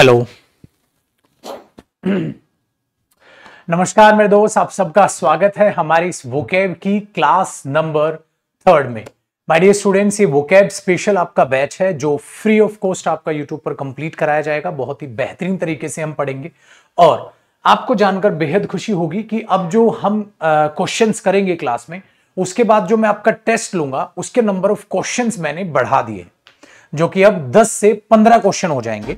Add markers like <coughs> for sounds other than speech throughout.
Hello नमस्कार मेरे दोस्त आप सबका स्वागत है हमारी इस वोकैब की क्लास नंबर थर्ड में माय डियर स्टूडेंट्स ये वोकैब स्पेशल आपका बैच है जो फ्री ऑफ कॉस्ट आपका यूट्यूब पर कंप्लीट कराया जाएगा बहुत ही बेहतरीन तरीके से हम पढ़ेंगे और आपको जानकर बेहद खुशी होगी कि अब जो हम क्वेश्चंस करेंगे क्लास में उसके बाद जो मैं आपका टेस्ट लूंगा उसके नंबर ऑफ क्वेश्चंस मैंने बढ़ा दिए जो कि अब 10 से 15 क्वेश्चन हो जाएंगे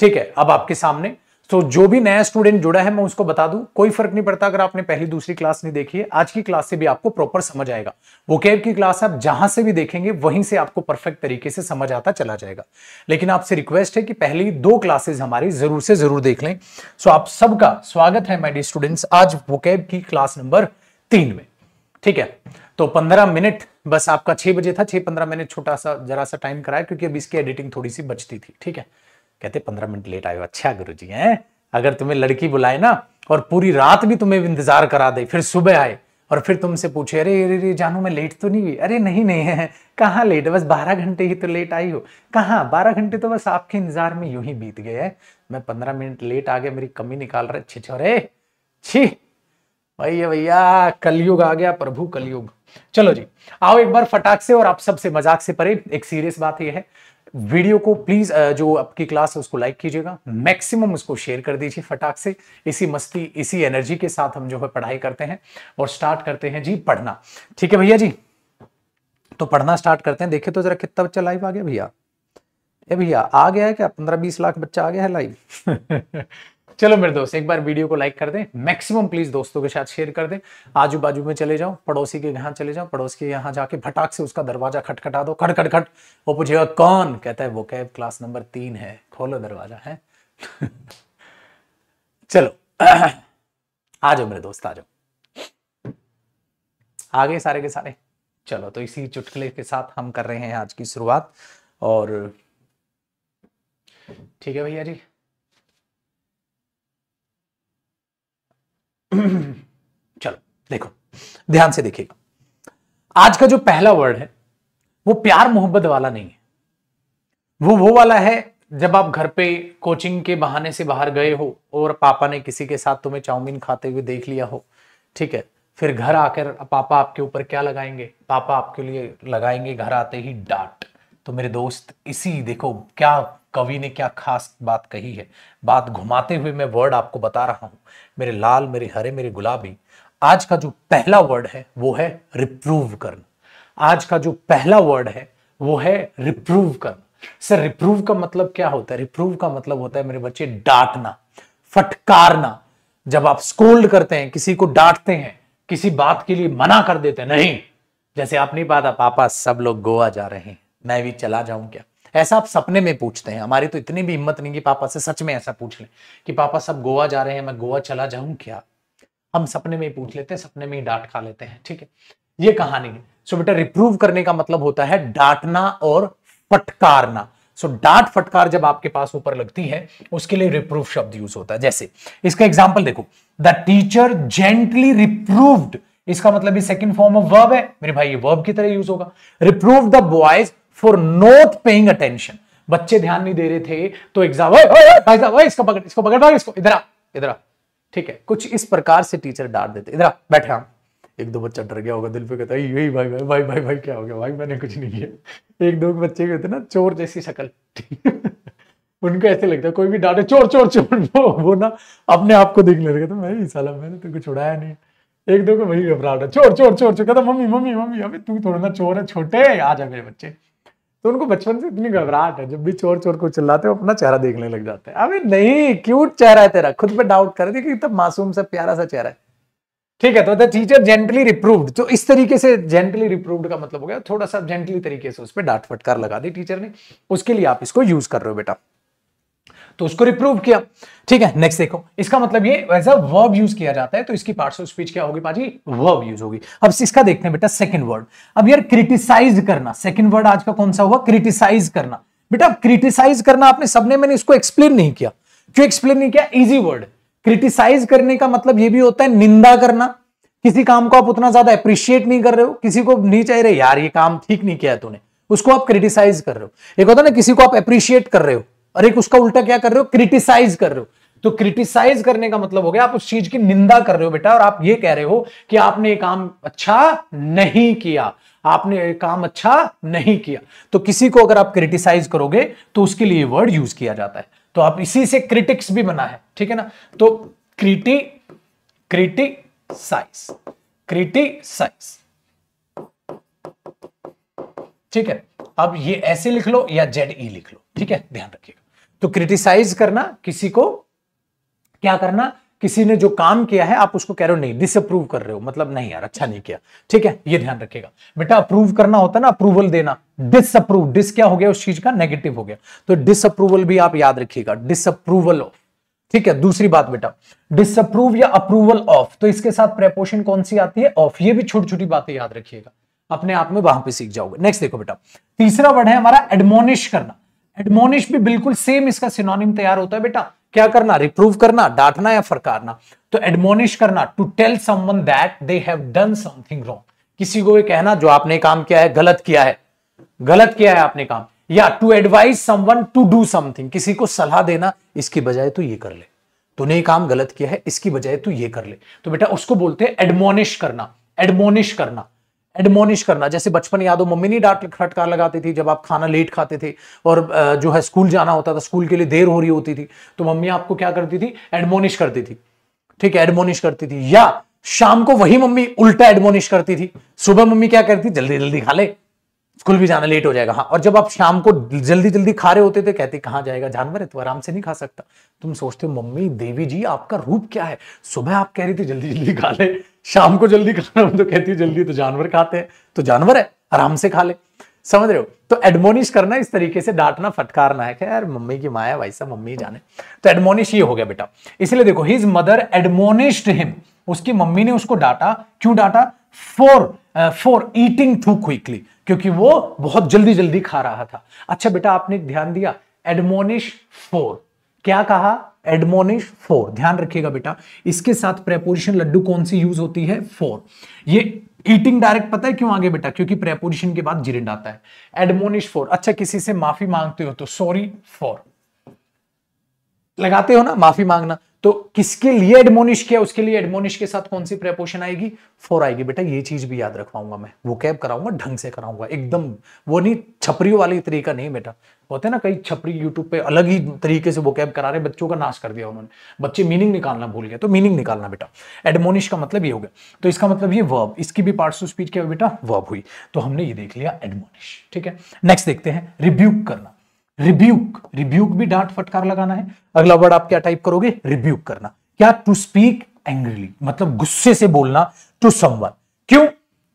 ठीक है अब आपके सामने तो जो भी नया स्टूडेंट जुड़ा है मैं उसको बता दूं कोई फर्क नहीं पड़ता अगर आपने पहली दूसरी क्लास नहीं देखी है आज की क्लास से भी आपको प्रॉपर समझ आएगा वो कैब की क्लास आप जहां से भी देखेंगे वहीं से आपको परफेक्ट तरीके से समझ आता चला जाएगा लेकिन आपसे रिक्वेस्ट है कि पहली दो क्लासेज हमारी जरूर से जरूर देख लें सो आप सबका स्वागत है माइडी स्टूडेंट्स आज वो की क्लास नंबर तीन में ठीक है तो पंद्रह मिनट बस आपका छह बजे था छह पंद्रह मिनट छोटा सा जरा सा टाइम कराया क्योंकि अब इसकी एडिटिंग थोड़ी सी बचती थी ठीक है कहते पंद्रह मिनट लेट आयो अच्छा गुरु जी है अगर तुम्हें लड़की बुलाए ना और पूरी रात भी तुम्हें इंतजार करा दे फिर सुबह आए और फिर तुमसे पूछे अरे अरे अरे जानू मैं लेट तो नहीं हुई अरे नहीं नहीं है कहाँ लेट बस बारह घंटे ही तो लेट आई हो कहाँ बारह घंटे तो बस आपके इंतजार में यूं ही बीत गए हैं मैं पंद्रह मिनट लेट आ गया मेरी कमी निकाल रहा छिछ अरे छी भैया भैया कलयुग आ गया प्रभु कलयुग चलो जी आओ एक बार फटाक से और आप सबसे मजाक से परे एक सीरियस बात यह है वीडियो को प्लीज़ जो आपकी क्लास है उसको लाइक कीजिएगा मैक्सिमम उसको शेयर कर दीजिए फटाक से इसी मस्ती इसी एनर्जी के साथ हम जो है पढ़ाई करते हैं और स्टार्ट करते हैं जी पढ़ना ठीक है भैया जी तो पढ़ना स्टार्ट करते हैं देखे तो जरा कितना बच्चा लाइव आ गया भैया ए भैया आ गया है क्या पंद्रह बीस लाख बच्चा आ गया है लाइव <laughs> चलो मेरे दोस्त एक बार वीडियो को लाइक कर दें मैक्सिमम प्लीज दोस्तों के साथ शेयर कर दें आजू बाजू में चले जाओ पड़ोसी के यहाँ चले जाओ पड़ोसी के यहाँ जाके भटाक से उसका दरवाजा खटखटा दो खट खट खट वो पूछेगा कौन कहता है वो कैब क्लास नंबर तीन है खोलो दरवाजा है <laughs> चलो <clears throat> आ जाओ मेरे दोस्त आ जाओ आगे सारे के सारे चलो तो इसी चुटकुले के साथ हम कर रहे हैं आज की शुरुआत और ठीक है भैया जी <clears throat> चलो देखो ध्यान से देखिएगा आज का जो पहला वर्ड है वो प्यार मोहब्बत वाला नहीं है वो वो वाला है जब आप घर पे कोचिंग के बहाने से बाहर गए हो और पापा ने किसी के साथ तुम्हें चाउमीन खाते हुए देख लिया हो ठीक है फिर घर आकर पापा आपके ऊपर क्या लगाएंगे पापा आपके लिए लगाएंगे घर आते ही डांट तो मेरे दोस्त इसी देखो क्या कवि ने क्या खास बात कही है बात घुमाते हुए मैं वर्ड आपको बता रहा हूं मेरे लाल मेरे हरे मेरे गुलाबी आज का जो पहला वर्ड है वो है रिप्रूव करना आज का जो पहला वर्ड है वो है रिप्रूव करना सर रिप्रूव का मतलब क्या होता है रिप्रूव का मतलब होता है मेरे बच्चे डांटना फटकारना जब आप स्कोल्ड करते हैं किसी को डांटते हैं किसी बात के लिए मना कर देते हैं नहीं जैसे नहीं पाता पापा सब लोग गोवा जा रहे हैं मैं भी चला जाऊं क्या ऐसा आप सपने में पूछते हैं हमारी तो इतनी भी हिम्मत नहीं कि पापा से सच में ऐसा पूछ लें कि पापा सब गोवा जा रहे हैं मैं गोवा चला जाऊं क्या हम सपने में ही पूछ लेते हैं सपने में ही डांट खा लेते हैं ठीक है ये कहानी है सो बेटा रिप्रूव करने का मतलब होता है डांटना और फटकारना सो डांट फटकार जब आपके पास ऊपर लगती है उसके लिए रिप्रूव शब्द यूज होता है जैसे इसका एग्जाम्पल देखो द टीचर जेंटली रिप्रूव्ड इसका मतलब ये सेकंड फॉर्म ऑफ वर्ब है मेरे भाई ये वर्ब की तरह यूज होगा reprove the boys for not paying attention बच्चे ध्यान नहीं दे रहे थे तो एग्जाम भाई साहब इसको पकड़ इसको पकड़ भाई इसको इधर इधर ठीक है कुछ इस प्रकार से टीचर डांट देते इधर बैठे हम एक दो बच्चा डर गया होगा दिल पे कहता है यही भाई भाई भाई भाई भाई भाई क्या हो गया भाई मैंने कुछ नहीं किया एक दो बच्चे कहते ना चोर जैसी शक्ल <laughs> उनको ऐसे लगता है कोई भी डांटे चोर चोर चोर वो वो ना अपने आप को देखने लगे तो मैं साला मैंने तुमको छुड़ाया नहीं एक दो को वही घबराहट है चोर चोर चोर चोर कहता मम्मी मम्मी मम्मी अभी तू थोड़ा ना चोर है छोटे आ जा मेरे बच्चे तो उनको बचपन से इतनी घबराहट है जब भी चोर चोर को चिल्लाते हैं अपना चेहरा देखने लग जाते हैं अबे नहीं क्यूट चेहरा है तेरा खुद पे डाउट कर दे कि मासूम सा प्यारा सा चेहरा है ठीक है तो द टीचर जेंटली रिप्रूव्ड तो इस तरीके से जेंटली रिप्रूव्ड का मतलब हो गया थोड़ा सा जेंटली तरीके से उस पर डांट फटकार लगा दी टीचर ने उसके लिए आप इसको यूज कर रहे हो बेटा तो उसको रिप्रूव किया ठीक है नेक्स्ट देखो इसका मतलब ये एज अ वर्ब यूज किया जाता है तो इसकी पार्ट्स ऑफ स्पीच क्या होगी पाजी वर्ब यूज होगी अब इसका देखते हैं बेटा सेकंड वर्ड अब यार क्रिटिसाइज करना सेकंड वर्ड आज का कौन सा हुआ क्रिटिसाइज करना बेटा क्रिटिसाइज करना आपने सबने मैंने इसको एक्सप्लेन नहीं किया क्यों एक्सप्लेन नहीं किया इजी वर्ड क्रिटिसाइज करने का मतलब यह भी होता है निंदा करना किसी काम को आप उतना ज्यादा अप्रिशिएट नहीं कर रहे हो किसी को नहीं चाह रहे यार ये काम ठीक नहीं किया तूने उसको आप क्रिटिसाइज कर रहे हो एक होता है ना किसी को आप अप्रिशिएट कर रहे हो और एक उसका उल्टा क्या कर रहे हो क्रिटिसाइज कर रहे हो तो क्रिटिसाइज करने का मतलब हो गया आप उस चीज की निंदा कर रहे हो बेटा और आप ये कह रहे हो कि आपने ये काम अच्छा नहीं किया आपने ये काम अच्छा नहीं किया तो किसी को अगर आप क्रिटिसाइज करोगे तो उसके लिए वर्ड यूज किया जाता है तो आप इसी से क्रिटिक्स भी बना है ठीक है ना तो क्रिटी क्रिटिसाइज क्रिटिसाइज ठीक है अब ये ऐसे लिख लो या जेड ई e लिख लो ठीक है ध्यान रखिएगा तो क्रिटिसाइज करना किसी को क्या करना किसी ने जो काम किया है आप उसको कह रहे हो नहीं डिसअप्रूव कर रहे हो मतलब नहीं यार अच्छा नहीं किया ठीक है ये ध्यान रखिएगा बेटा अप्रूव करना होता है ना अप्रूवल देना डिसअप्रूव डिस क्या हो गया उस चीज का नेगेटिव हो गया तो डिसअप्रूवल भी आप याद रखिएगा डिसअप्रूवल ऑफ ठीक है दूसरी बात बेटा डिसअप्रूव या अप्रूवल ऑफ तो इसके साथ प्रेपोशन कौन सी आती है ऑफ ये भी छोटी छोटी बातें याद रखिएगा अपने आप में वहां पे सीख जाओगे नेक्स्ट देखो बेटा तीसरा वर्ड है हमारा एडमोनिश करना एडमोनिश भी बिल्कुल सेम इसका सिनोनिम तैयार होता है बेटा क्या करना रिप्रूव करना डांटना या फरकारना तो एडमोनिश करना to tell someone that they have done something wrong किसी को ये कहना जो आपने काम किया है गलत किया है गलत किया है आपने काम या to advise someone to do something किसी को सलाह देना इसकी बजाय तो ये कर ले तूने ये काम गलत किया है इसकी बजाय तू ये कर ले तो बेटा उसको बोलते हैं एडमोनिश करना एडमोनिश करना एडमोनिश करना जैसे बचपन याद हो मम्मी नहीं डांट खटकार लगाती थी जब आप खाना लेट खाते थे और जो है स्कूल जाना होता था स्कूल के लिए देर हो रही होती थी तो मम्मी आपको क्या करती थी एडमोनिश करती थी ठीक है एडमोनिश करती थी या शाम को वही मम्मी उल्टा एडमोनिश करती थी सुबह मम्मी क्या करती जल्दी जल्दी खा ले स्कूल भी जाना लेट हो जाएगा हाँ और जब आप शाम को जल्दी जल्दी खा रहे होते थे कहते कहाँ जाएगा जानवर है तो आराम से नहीं खा सकता तुम सोचते हो मम्मी देवी जी आपका रूप क्या है सुबह आप कह रही थी जल्दी जल्दी खा ले शाम को जल्दी खाना तो कहती है जल्दी तो जानवर खाते हैं तो जानवर है आराम से खा ले समझ रहे हो तो एडमोनिश करना इस तरीके से डांटना फटकारना है यार मम्मी की माया भाई साहब मम्मी जाने तो एडमोनिश ये हो गया बेटा इसलिए देखो हिज मदर एडमोनिश्ड हिम उसकी मम्मी ने उसको डांटा क्यों डांटा for for eating too quickly क्योंकि वो बहुत जल्दी जल्दी खा रहा था अच्छा बेटा आपने ध्यान दिया एडमोनिश फोर क्या कहा एडमोनिश फोर ध्यान रखिएगा बेटा इसके साथ प्रेपोजिशन लड्डू कौन सी यूज होती है फोर ये ईटिंग डायरेक्ट पता है क्यों आगे बेटा क्योंकि प्रेपोजिशन के बाद जिरिंड आता है एडमोनिश फोर अच्छा किसी से माफी मांगते हो तो सॉरी फॉर लगाते हो ना माफी मांगना तो किसके लिए एडमोनिश किया उसके लिए एडमोनिश के साथ कौन सी प्रेपोशन आएगी फोर आएगी बेटा ये चीज भी याद रखवाऊंगा मैं वो कैब कराऊंगा ढंग से कराऊंगा एकदम वो नहीं छपरियों वाली तरीका नहीं बेटा होते ना कई छपरी यूट्यूब पे अलग ही तरीके से वो कैब करा रहे बच्चों का नाश कर दिया उन्होंने बच्चे मीनिंग निकालना भूल गए तो मीनिंग निकालना बेटा एडमोनिश का मतलब ये हो गया तो इसका मतलब ये वर्ब इसकी भी पार्ट्स ऑफ स्पीच क्या बेटा वर्ब हुई तो हमने ये देख लिया एडमोनिश ठीक है नेक्स्ट देखते हैं रिब्यूक करना रिब्यूक रिब्यूक भी डांट फटकार लगाना है अगला वर्ड आप क्या टाइप करोगे रिब्यूक करना क्या टू स्पीक एंग्रीली मतलब गुस्से से बोलना टू समवन क्यों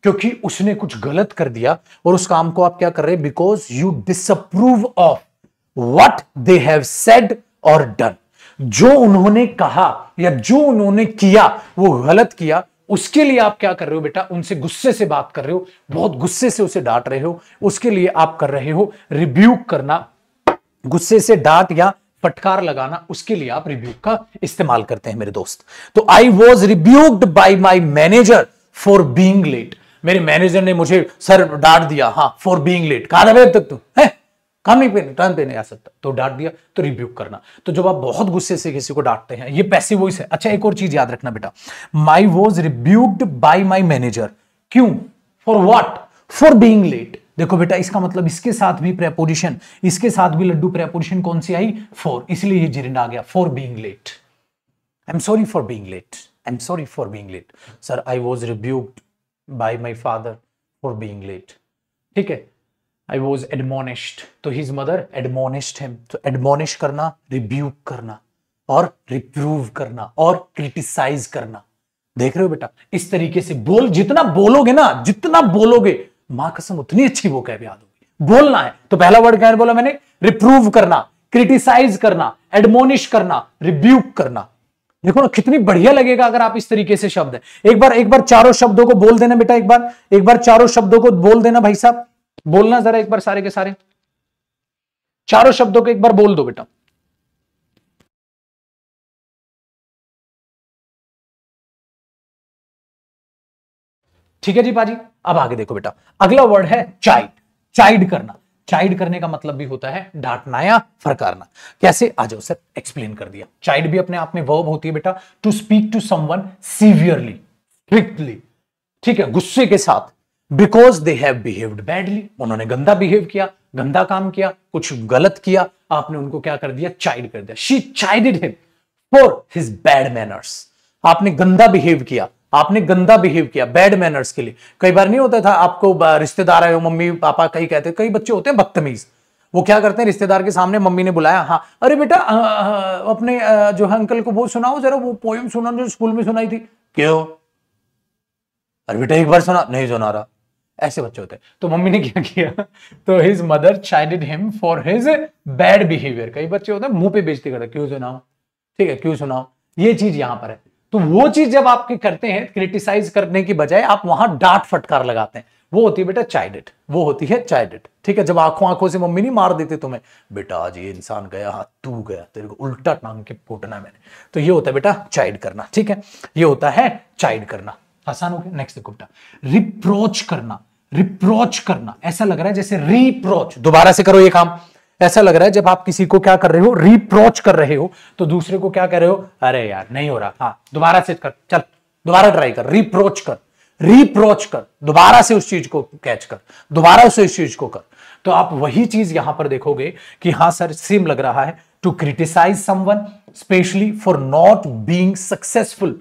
क्योंकि उसने कुछ गलत कर दिया और उस काम को आप क्या कर रहे हैं because you disapprove of what they have said और डन जो उन्होंने कहा या जो उन्होंने किया वो गलत किया उसके लिए आप क्या कर रहे हो बेटा उनसे गुस्से से बात कर रहे हो बहुत गुस्से से उसे डांट रहे हो उसके लिए आप कर रहे हो रिब्यूक करना गुस्से से डांट या फटकार लगाना उसके लिए आप रिब्यूक का इस्तेमाल करते हैं मेरे दोस्त तो I was rebuked by my manager for being late मेरे मैनेजर ने मुझे सर डांट दिया हाँ फॉर बींग लेट कहा था तक तुम है काम नहीं पे टाइम पे नहीं आ सकता तो डांट दिया तो रिब्यूक करना तो जब आप बहुत गुस्से से किसी को डांटते हैं ये पैसिव वॉइस है अच्छा एक और चीज याद रखना बेटा my was rebuked by my manager क्यों for what for being late देखो बेटा इसका मतलब इसके साथ भी प्रेपोजिशन इसके साथ भी लड्डू प्रेपोजिशन कौन सी आई फोर इसलिए ये जीरिंड आ गया for being late I am sorry for being late I am sorry for being late sir I was rebuked by my father for being late ठीक है आई वॉज एडमोनिश्ड तो his mother admonished him तो admonish करना rebuke करना और रिप्रूव करना और criticise करना देख रहे हो बेटा इस तरीके से बोल जितना बोलोगे ना जितना बोलोगे मां कसम उतनी अच्छी वो कैब याद होगी बोलना है तो पहला वर्ड क्या बोला मैंने रिप्रूव करना क्रिटिसाइज करना एडमोनिश करना रिब्यूक करना देखो ना कितनी बढ़िया लगेगा अगर आप इस तरीके से शब्द है एक बार एक बार चारों शब्दों को बोल देना बेटा एक बार एक बार चारों शब्दों को बोल देना भाई साहब बोलना जरा एक बार सारे के सारे चारों शब्दों को एक बार बोल दो बेटा ठीक है जी पाजी अब आगे देखो बेटा अगला वर्ड है चाइड चाइड करना चाइड करने का मतलब भी होता है डांटना या फरकारना कैसे आज सर एक्सप्लेन कर दिया चाइड भी अपने आप में वर्ब होती है बेटा to speak to someone severely strictly ठीक है गुस्से के साथ because they have behaved badly उन्होंने गंदा बिहेव किया गंदा काम किया कुछ गलत किया आपने उनको क्या कर दिया चाइड कर दिया she chided him for his bad manners आपने गंदा बिहेव किया आपने गंदा बिहेव किया बैड मैनर्स के लिए कई बार नहीं होता था आपको रिश्तेदार आए हो मम्मी पापा कई कहते कई बच्चे होते हैं बदतमीज वो क्या करते हैं रिश्तेदार के सामने मम्मी ने बुलाया हाँ अरे बेटा अपने आ, जो है अंकल को वो सुनाओ जरा वो पोएम सुना जो स्कूल में सुनाई थी क्यों अरे बेटा एक बार सुना नहीं सुना रहा ऐसे बच्चे होते हैं तो मम्मी ने क्या किया तो his mother chided him for his bad behaviour कई बच्चे होते हैं मुंह पे बेचते करते क्यों सुनाओ ठीक है क्यों सुनाओ ये चीज यहां पर है तो वो चीज जब आपके करते हैं क्रिटिसाइज करने की बजाय आप वहां डांट फटकार लगाते हैं वो होती है बेटा चाइडेड वो होती है चाइडेड ठीक है जब आंखों आंखों से मम्मी नहीं मार देते तुम्हें बेटा आज ये इंसान गया हाँ, तू गया तेरे को उल्टा टांग के कूटना मैंने तो ये होता है बेटा चाइड करना ठीक है ये होता है चाइड करना आसान हो गया नेक्स्ट देखो बेटा रिप्रोच करना रिप्रोच करना ऐसा लग रहा है जैसे रिप्रोच दोबारा से करो ये काम ऐसा लग रहा है जब आप किसी को क्या कर रहे हो रिप्रोच कर रहे हो तो दूसरे को क्या कह रहे हो अरे यार नहीं हो रहा हाँ दोबारा से कर चल दोबारा ट्राई कर रिप्रोच कर रिप्रोच कर दोबारा से उस चीज को कैच कर दोबारा से उस चीज को कर तो आप वही चीज यहां पर देखोगे कि हाँ सर सेम लग रहा है to criticise someone specially for not being successful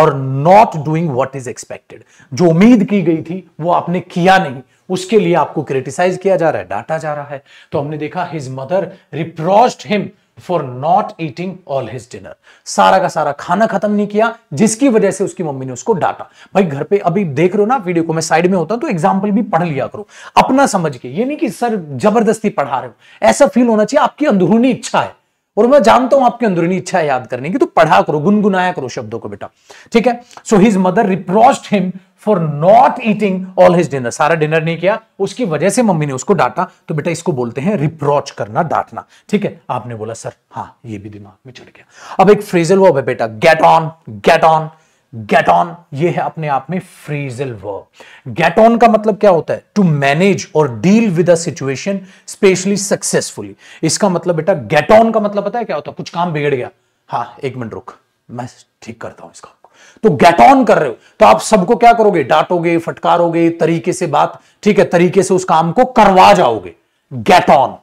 और not doing what is expected जो उम्मीद की गई थी वो आपने किया नहीं उसके लिए आपको क्रिटिसाइज किया जा रहा है डांटा जा रहा है तो हमने देखा his mother reproached him for not eating all his dinner सारा का सारा खाना खत्म नहीं किया जिसकी वजह से उसकी मम्मी ने उसको डांटा भाई घर पे अभी देख रहे हो ना वीडियो को मैं साइड में होता हूं तो एग्जाम्पल भी पढ़ लिया करो अपना समझ के ये नहीं कि सर जबरदस्ती पढ़ा रहे हो ऐसा फील होना चाहिए आपकी अंदरूनी इच्छा है और मैं जानता हूं आपकी अंदरूनी इच्छा याद करने की तो पढ़ा करो गुनगुनाया करो शब्दों को बेटा ठीक है so his mother reproached him for not eating all his dinner सारा डिनर नहीं किया उसकी वजह से मम्मी ने उसको डांटा तो बेटा इसको बोलते हैं रिप्रोच करना डांटना ठीक है आपने बोला सर हाँ ये भी दिमाग में चढ़ गया अब एक फ्रेजल हुआ बेटा get on get on get on ये है अपने आप में फ्रीजल वर्ब गेट ऑन का मतलब क्या होता है टू मैनेज और deal with a situation specially successfully इसका मतलब बेटा गेट ऑन का मतलब पता है क्या होता है कुछ काम बिगड़ गया हाँ एक मिनट रुक मैं ठीक करता हूं इसका तो गेट ऑन कर रहे हो तो आप सबको क्या करोगे डांटोगे फटकारोगे तरीके से बात ठीक है तरीके से उस काम को करवा जाओगे गेट ऑन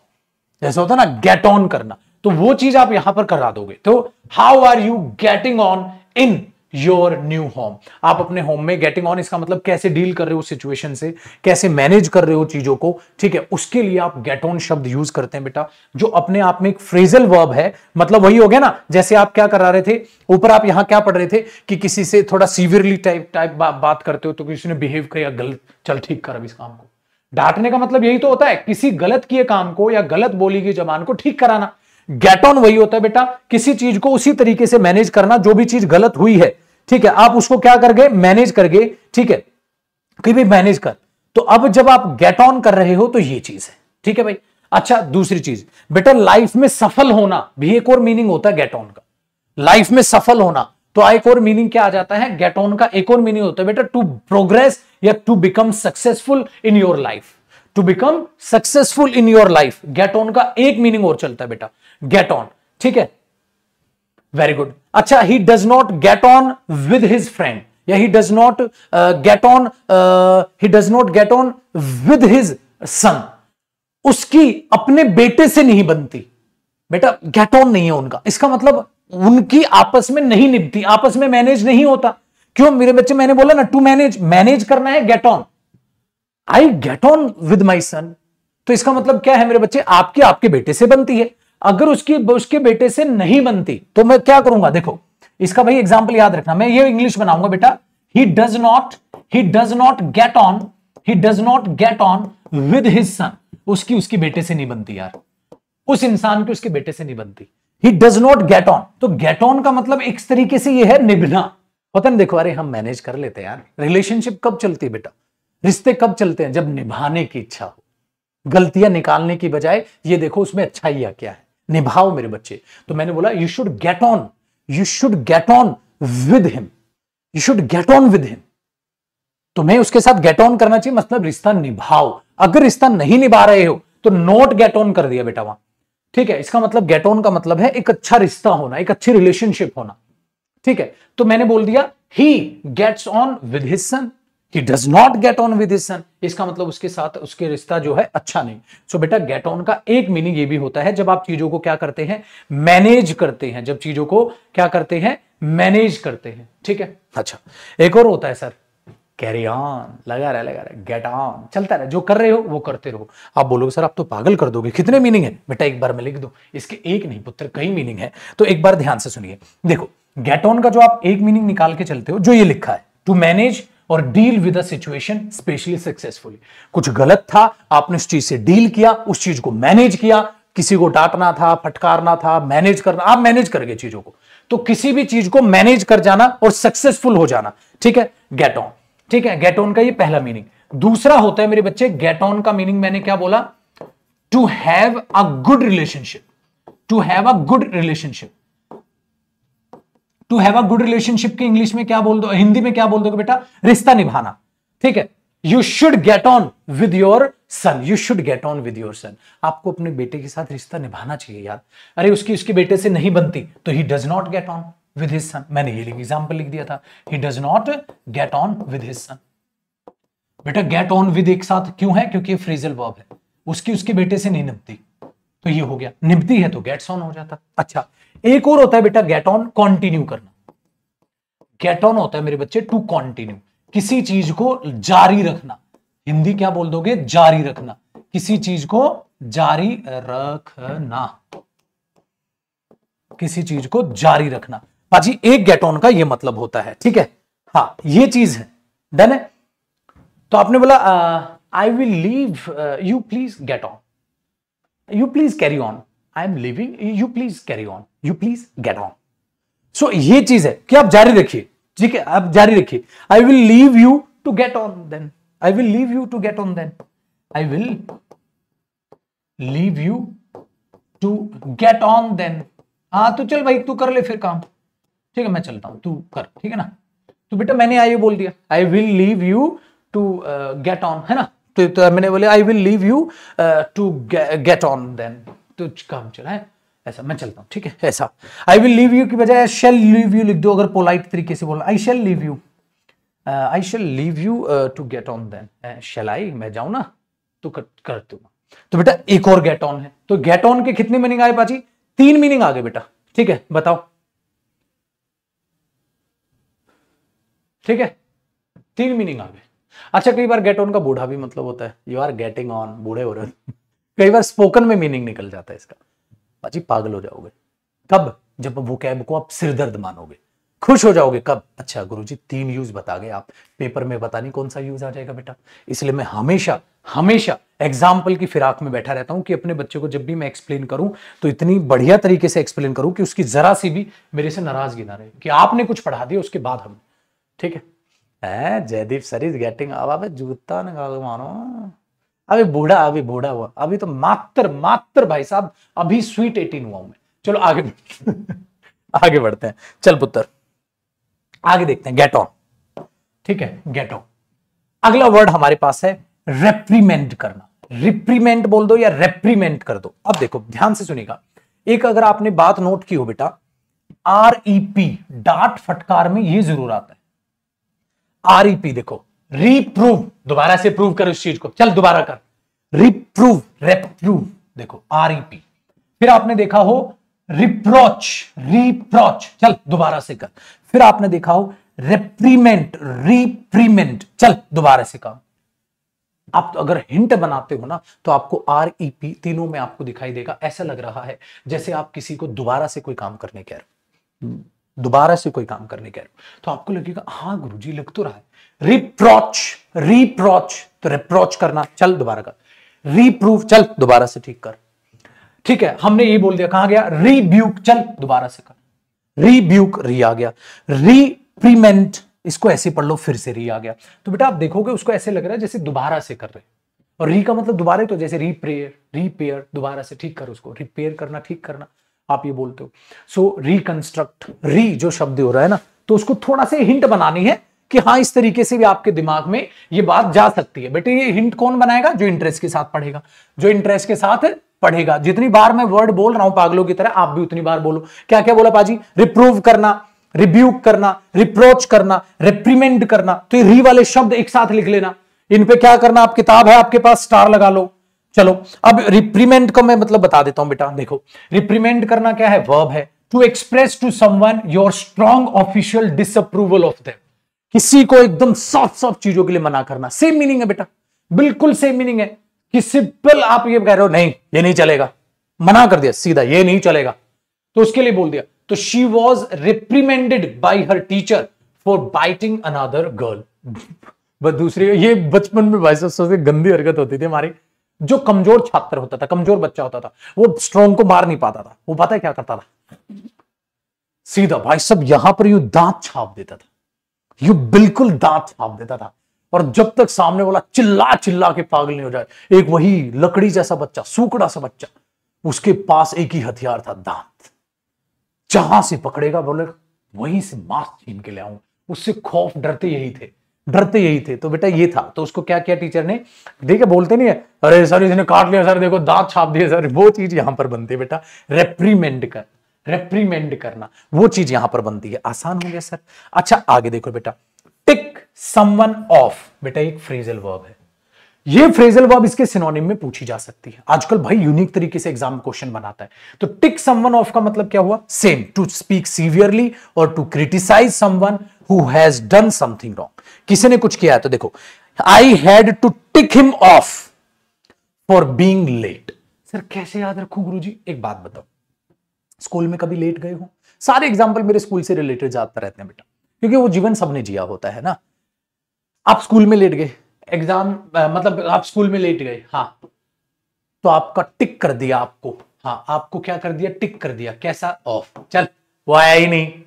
जैसा होता है ना गेट ऑन करना तो वो चीज आप यहां पर करा दोगे तो how are you getting on in your new home आप अपने होम में गेटिंग ऑन इसका मतलब कैसे डील कर रहे हो सिचुएशन से कैसे मैनेज कर रहे हो चीजों को ठीक है उसके लिए आप गेट ऑन शब्द यूज करते हैं बेटा जो अपने आप में एक फ्रेजल वर्ब है मतलब वही हो गया ना जैसे आप क्या करा रहे थे ऊपर आप यहां क्या पढ़ रहे थे कि किसी से थोड़ा सीवियरली टाइप टाइप बा, बात करते हो तो किसी ने बिहेव किया गलत चल ठीक कर अब इस काम को डांटने का मतलब यही तो होता है किसी गलत किए काम को या गलत बोली गई जबान को ठीक कराना गेट ऑन वही होता है बेटा किसी चीज को उसी तरीके से मैनेज करना जो भी चीज गलत हुई है ठीक है आप उसको क्या कर गए मैनेज कर गए ठीक है कि भाई मैनेज कर तो अब जब आप गेट ऑन कर रहे हो तो ये चीज है ठीक है भाई अच्छा दूसरी चीज बेटा लाइफ में सफल होना भी एक और मीनिंग होता है गेट ऑन का लाइफ में सफल होना तो एक और मीनिंग क्या आ जाता है गेट ऑन का एक और मीनिंग होता है बेटा टू प्रोग्रेस या to become successful in your life to become successful in your life get on का एक मीनिंग और चलता है बेटा गेट ऑन ठीक है वेरी गुड अच्छा he does not get on with his friend या he does not get on he does not get on with his son उसकी अपने बेटे से नहीं बनती बेटा गेट ऑन नहीं है उनका इसका मतलब उनकी आपस में नहीं निपती आपस में मैनेज नहीं होता क्यों मेरे बच्चे मैंने बोला ना टू मैनेज मैनेज करना है get on I get on with my son तो इसका मतलब क्या है मेरे बच्चे आपकी आपके बेटे से बनती है अगर उसकी उसके बेटे से नहीं बनती तो मैं क्या करूंगा देखो इसका भाई एग्जाम्पल याद रखना मैं ये इंग्लिश बनाऊंगा बेटा he does not he does not get on he does not get on with his son उसकी उसके बेटे से नहीं बनती यार उस इंसान की उसके बेटे से नहीं बनती he does not get on तो गेट ऑन का मतलब एक तरीके से ये है निभना पता नहीं देखो अरे हम मैनेज कर लेते हैं यार रिलेशनशिप कब चलती है बेटा रिश्ते कब चलते हैं जब निभाने की इच्छा हो गलतियां निकालने की बजाय ये देखो उसमें अच्छाइया क्या है निभाओ मेरे बच्चे तो मैंने बोला you should get on you should get on with him you should get on with him तुम्हें उसके साथ गेट ऑन करना चाहिए मतलब रिश्ता निभाओ अगर रिश्ता नहीं निभा रहे हो तो नोट गेट ऑन कर दिया बेटा वहां ठीक है इसका मतलब गेट ऑन का मतलब है एक अच्छा रिश्ता होना एक अच्छी रिलेशनशिप होना ठीक है तो मैंने बोल दिया he gets on with his son he does not get on with son इसका मतलब उसके साथ उसके रिश्ता जो है अच्छा नहीं सो so बेटा गेट ऑन का एक मीनिंग ये भी होता है जब आप चीजों को क्या करते हैं मैनेज करते हैं जब चीजों को क्या करते हैं मैनेज करते हैं ठीक है अच्छा एक और होता है सर कैरी ऑन लगा रहा लगा रहा गेट ऑन चलता रहा जो कर रहे हो वो करते रहो आप बोलोगे सर आप तो पागल कर दोगे कितने मीनिंग है बेटा एक बार में लिख दो इसके एक नहीं पुत्र कई मीनिंग है तो एक बार ध्यान से सुनिए देखो गेट ऑन का जो आप एक मीनिंग निकाल के चलते हो जो ये लिखा है टू मैनेज और deal with a situation specially successfully कुछ गलत था आपने उस चीज से डील किया उस चीज को मैनेज किया किसी को डांटना था फटकारना था मैनेज करना आप मैनेज कर गए चीजों को तो किसी भी चीज को मैनेज कर जाना और सक्सेसफुल हो जाना ठीक है गेट ऑन ठीक है गेट ऑन का ये पहला मीनिंग दूसरा होता है मेरे बच्चे गेट ऑन का मीनिंग मैंने क्या बोला to have a good relationship to have a good relationship to have a good relationship के इंग्लिश में क्या बोल दो हिंदी में क्या बोल दो बेटा रिश्ता निभाना ठीक है you should get on with your son you should get on with your son आपको अपने बेटे के साथ रिश्ता निभाना चाहिए यार अरे उसकी उसके बेटे से नहीं बनती तो he does not get on with his son मैंने ये एग्जाम्पल लिख दिया था he does not get on with his son बेटा गेट ऑन विद एक साथ क्यों है क्योंकि ये फ्रेजल वर्ब है उसकी उसके बेटे से नहीं निपती तो ये हो गया निपती है तो गेट्स ऑन हो जाता अच्छा एक और होता है बेटा गेट ऑन कॉन्टिन्यू करना गेट ऑन होता है मेरे बच्चे टू कॉन्टिन्यू किसी चीज को जारी रखना हिंदी क्या बोल दोगे जारी रखना किसी चीज को जारी रखना किसी चीज को जारी रखना पाजी एक गेट ऑन का ये मतलब होता है ठीक है हाँ ये चीज है डन है तो आपने बोला I will leave you please get on you please carry on I am living you please carry on you please get on so ये चीज है कि आप जारी रखिए ठीक है आप जारी रखिए I will leave you to get on then I will leave you to get on then I will leave you to get on then हाँ तो चल भाई तू कर ले फिर काम ठीक है मैं चलता हूं तू कर ठीक है ना तो बेटा मैंने आई बोल दिया I will leave you to get on है ना तो, तो मैंने बोले I will leave you to get on then तुझ काम चला है ऐसा मैं चलता हूं ठीक है ऐसा आई विल लीव यू की बजाय शेल लीव यू लिख दो अगर पोलाइट तरीके से बोलना I shall leave you I shall leave you to get on then shall I मैं जाऊं ना तो कर, कर दूंगा तो बेटा एक और गेट ऑन है तो गेट ऑन के कितने मीनिंग आए पाजी तीन मीनिंग आ गए बेटा ठीक है बताओ ठीक है तीन मीनिंग आ गए अच्छा कई बार गेट ऑन का बूढ़ा भी मतलब होता है यू आर गेटिंग ऑन बूढ़े हो रहे कई बार स्पोकन में मीनिंग निकल जाता है इसका बाजी पागल हो जाओगे कब जब वो कैब को आप सिरदर्द मानोगे खुश हो जाओगे कब अच्छा गुरुजी तीन यूज बता गए आप पेपर में बता नहीं कौन सा यूज आ जाएगा बेटा इसलिए मैं हमेशा हमेशा एग्जाम्पल की फिराक में बैठा रहता हूं कि अपने बच्चे को जब भी मैं एक्सप्लेन करूं तो इतनी बढ़िया तरीके से एक्सप्लेन करूं कि उसकी जरा सी भी मेरे से नाराजगी ना रहे कि आपने कुछ पढ़ा दिया उसके बाद हम ठीक है जयदीप सर इज गेटिंग अब जूता निकाल मानो अभी बूढ़ा अभी बूढ़ा हुआ अभी तो मात्र मात्र भाई साहब अभी स्वीट एटीन हुआ हूं मैं चलो आगे <laughs> आगे बढ़ते हैं चल पुत्र आगे देखते हैं गेट ऑन ठीक है गेट ऑन अगला वर्ड हमारे पास है रेप्रीमेंट करना रिप्रीमेंट बोल दो या रेप्रीमेंट कर दो अब देखो ध्यान से सुनेगा एक अगर आपने बात नोट की हो बेटा आरईपी e डाट फटकार में ये जरूर आता है आरईपी e देखो रिप्रूव दोबारा से प्रूव कर उस चीज को चल दोबारा कर रिप्रूव रेप्रूव देखो आरईपी e फिर आपने देखा हो रिप्रोच रिप्रोच चल दोबारा से कर फिर आपने देखा हो रेप्रीमेंट रिप्रीमेंट चल दोबारा से कर आप तो अगर हिंट बनाते हो ना तो आपको आर ई पी तीनों में आपको दिखाई देगा ऐसा लग रहा है जैसे आप किसी को दोबारा से कोई काम करने कह रहे हो दोबारा से कोई काम करने कह रहे हो तो आपको लगेगा हाँ गुरु जी लग तो रहा है रिप्रोच रिप्रोच तो रिप्रोच करना चल दोबारा कर रिप्रूव चल दोबारा से ठीक कर ठीक है हमने ये बोल दिया कहा गया रिब्यूक चल दोबारा से कर रिब्यूक री आ गया रिप्रीमेंट इसको ऐसे पढ़ लो फिर से री आ गया तो बेटा आप देखोगे उसको ऐसे लग रहा है जैसे दोबारा से कर रहे और री का मतलब दोबारा तो जैसे रिप्रेयर रिपेयर दोबारा से ठीक कर उसको रिपेयर करना ठीक करना आप ये बोलते हो सो रिकंस्ट्रक्ट री जो शब्द हो रहा है ना तो उसको थोड़ा सा हिंट बनानी है कि हाँ इस तरीके से भी आपके दिमाग में ये बात जा सकती है बेटे ये हिंट कौन बनाएगा जो इंटरेस्ट के साथ पढ़ेगा जो इंटरेस्ट के साथ पढ़ेगा जितनी बार मैं वर्ड बोल रहा हूं पागलों की तरह आप भी उतनी बार बोलो क्या क्या बोला पाजी रिप्रूव करना रिब्यूक करना रिप्रोच करना रिप्रीमेंट करना तो ये री वाले शब्द एक साथ लिख लेना इन पे क्या करना आप किताब है आपके पास स्टार लगा लो चलो अब रिप्रीमेंट को मैं मतलब बता देता हूं बेटा देखो रिप्रीमेंट करना क्या है वर्ब है to express to someone your strong official disapproval of them किसी को एकदम सॉफ्ट सॉफ्ट चीजों के लिए मना करना सेम मीनिंग है बेटा बिल्कुल सेम मीनिंग है कि सिंपल आप ये कह रहे हो नहीं ये नहीं चलेगा मना कर दिया सीधा ये नहीं चलेगा तो उसके लिए बोल दिया तो she was reprimanded by her teacher for biting another girl बस दूसरी ये बचपन में भाई साहब सबसे गंदी हरकत होती थी हमारी जो कमजोर छात्र होता था कमजोर बच्चा होता था वो स्ट्रॉन्ग को मार नहीं पाता था वो पता है क्या करता था सीधा भाई सब यहां पर यू दांत छाप देता था ये बिल्कुल दांत छाप देता था और जब तक सामने वाला चिल्ला चिल्ला के पागल नहीं हो जाए एक वही लकड़ी जैसा बच्चा सूखड़ा सा बच्चा उसके पास एक ही हथियार था दांत जहां से पकड़ेगा बोले वहीं से मास्क छीन के ले उससे खौफ डरते यही थे डरते यही थे तो बेटा ये था तो उसको क्या किया टीचर ने देखिए बोलते नहीं है अरे सर इसने काट लिया सर देखो दांत छाप दिए सर वो चीज यहां पर बनती है बेटा रेप्रीमेंड कर रेप्रीमेंड करना वो चीज यहां पर बनती है आसान हो गया सर अच्छा आगे देखो बेटा टिक समवन ऑफ बेटा एक फ्रेजल वर्ब है ये फ्रेजल वर्ब इसके सिनोनिम में पूछी जा सकती है आजकल भाई यूनिक तरीके से एग्जाम क्वेश्चन बनाता है तो टिक समवन ऑफ का मतलब क्या हुआ सेम टू स्पीक सीवियरली और to criticise someone who has done something wrong किसी ने कुछ किया है तो देखो I had to tick him off for being late sir कैसे याद रखू गुरु जी एक बात बताओ स्कूल में कभी लेट गए हो सारे एग्जाम्पल मेरे स्कूल से रिलेटेड ज्यादातर रहते हैं बेटा क्योंकि वो जीवन सबने जिया होता है ना आप स्कूल में लेट गए एग्जाम मतलब आप स्कूल में लेट गए हाँ तो आपका टिक कर दिया आपको हाँ आपको क्या कर दिया टिक कर दिया कैसा ऑफ चल वो आया ही नहीं तू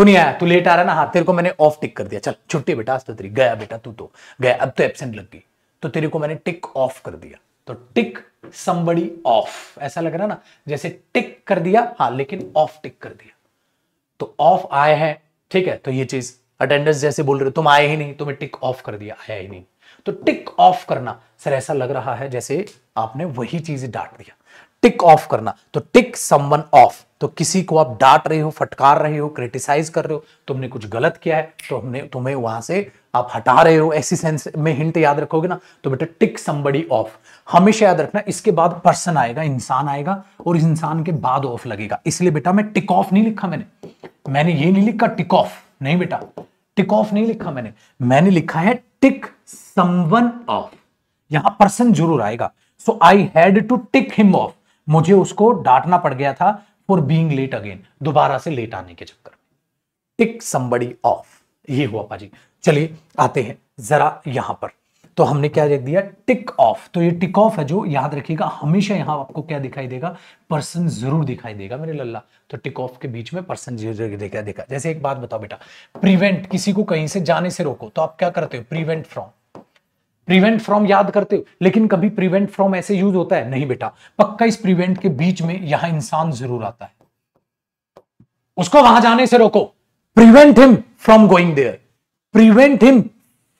तो नहीं आया तू लेट आ रहा ना हाँ तेरे को मैंने ऑफ टिक कर दिया चल छुट्टी बेटा आज तो तेरी गया बेटा तू तो गया अब तो एबसेंट लग गई तो तेरे को मैंने टिक ऑफ कर दिया तो टिक समबड़ी ऑफ ऐसा लग रहा ना जैसे टिक कर दिया हाँ लेकिन ऑफ टिक कर दिया तो ऑफ आए हैं ठीक है तो ये चीज अटेंडेंस जैसे बोल रहे हो तुम आए ही नहीं तुम्हें टिक ऑफ कर दिया आया ही नहीं तो टिक ऑफ करना सर ऐसा लग रहा है जैसे आपने वही चीज डांट दिया टिक ऑफ करना तो टिक समवन ऑफ तो किसी को आप डांट रहे हो फटकार रहे हो क्रिटिसाइज कर रहे हो तुमने कुछ गलत किया है तो हमने तुम्हें वहां से आप हटा रहे हो ऐसी सेंस में हिंट याद रखोगे ना तो बेटा टिक समबडी ऑफ हमेशा याद रखना इसके बाद पर्सन आएगा इंसान आएगा और इंसान के बाद ऑफ लगेगा इसलिए बेटा मैं टिक ऑफ नहीं लिखा मैंने मैंने ये नहीं लिखा टिक ऑफ नहीं बेटा टिक ऑफ नहीं लिखा मैंने मैंने लिखा है टिक समवन ऑफ यहां पर्सन जरूर आएगा so I had to tick him off मुझे उसको डांटना पड़ गया था फॉर बींग लेट अगेन दोबारा से लेट आने के चक्कर टिक समबड़ी ऑफ ये हुआ पाजी चलिए आते हैं जरा यहां पर तो हमने क्या देख दिया टिक ऑफ तो ये टिक ऑफ है जो याद रखिएगा हमेशा यहां आपको क्या दिखाई देगा पर्सन जरूर दिखाई देगा मेरे लल्ला तो टिक ऑफ के बीच में पर्सन जरूर देखा देखा जैसे एक बात बताओ बेटा प्रिवेंट किसी को कहीं से जाने से रोको तो आप क्या करते हो प्रिवेंट फ्रॉम प्रिवेंट फ्रॉम याद करते हो लेकिन कभी प्रिवेंट फ्रॉम ऐसे यूज होता है नहीं बेटा पक्का इस प्रिवेंट के बीच में यहां इंसान जरूर आता है उसको वहां जाने से रोको prevent him from going there prevent him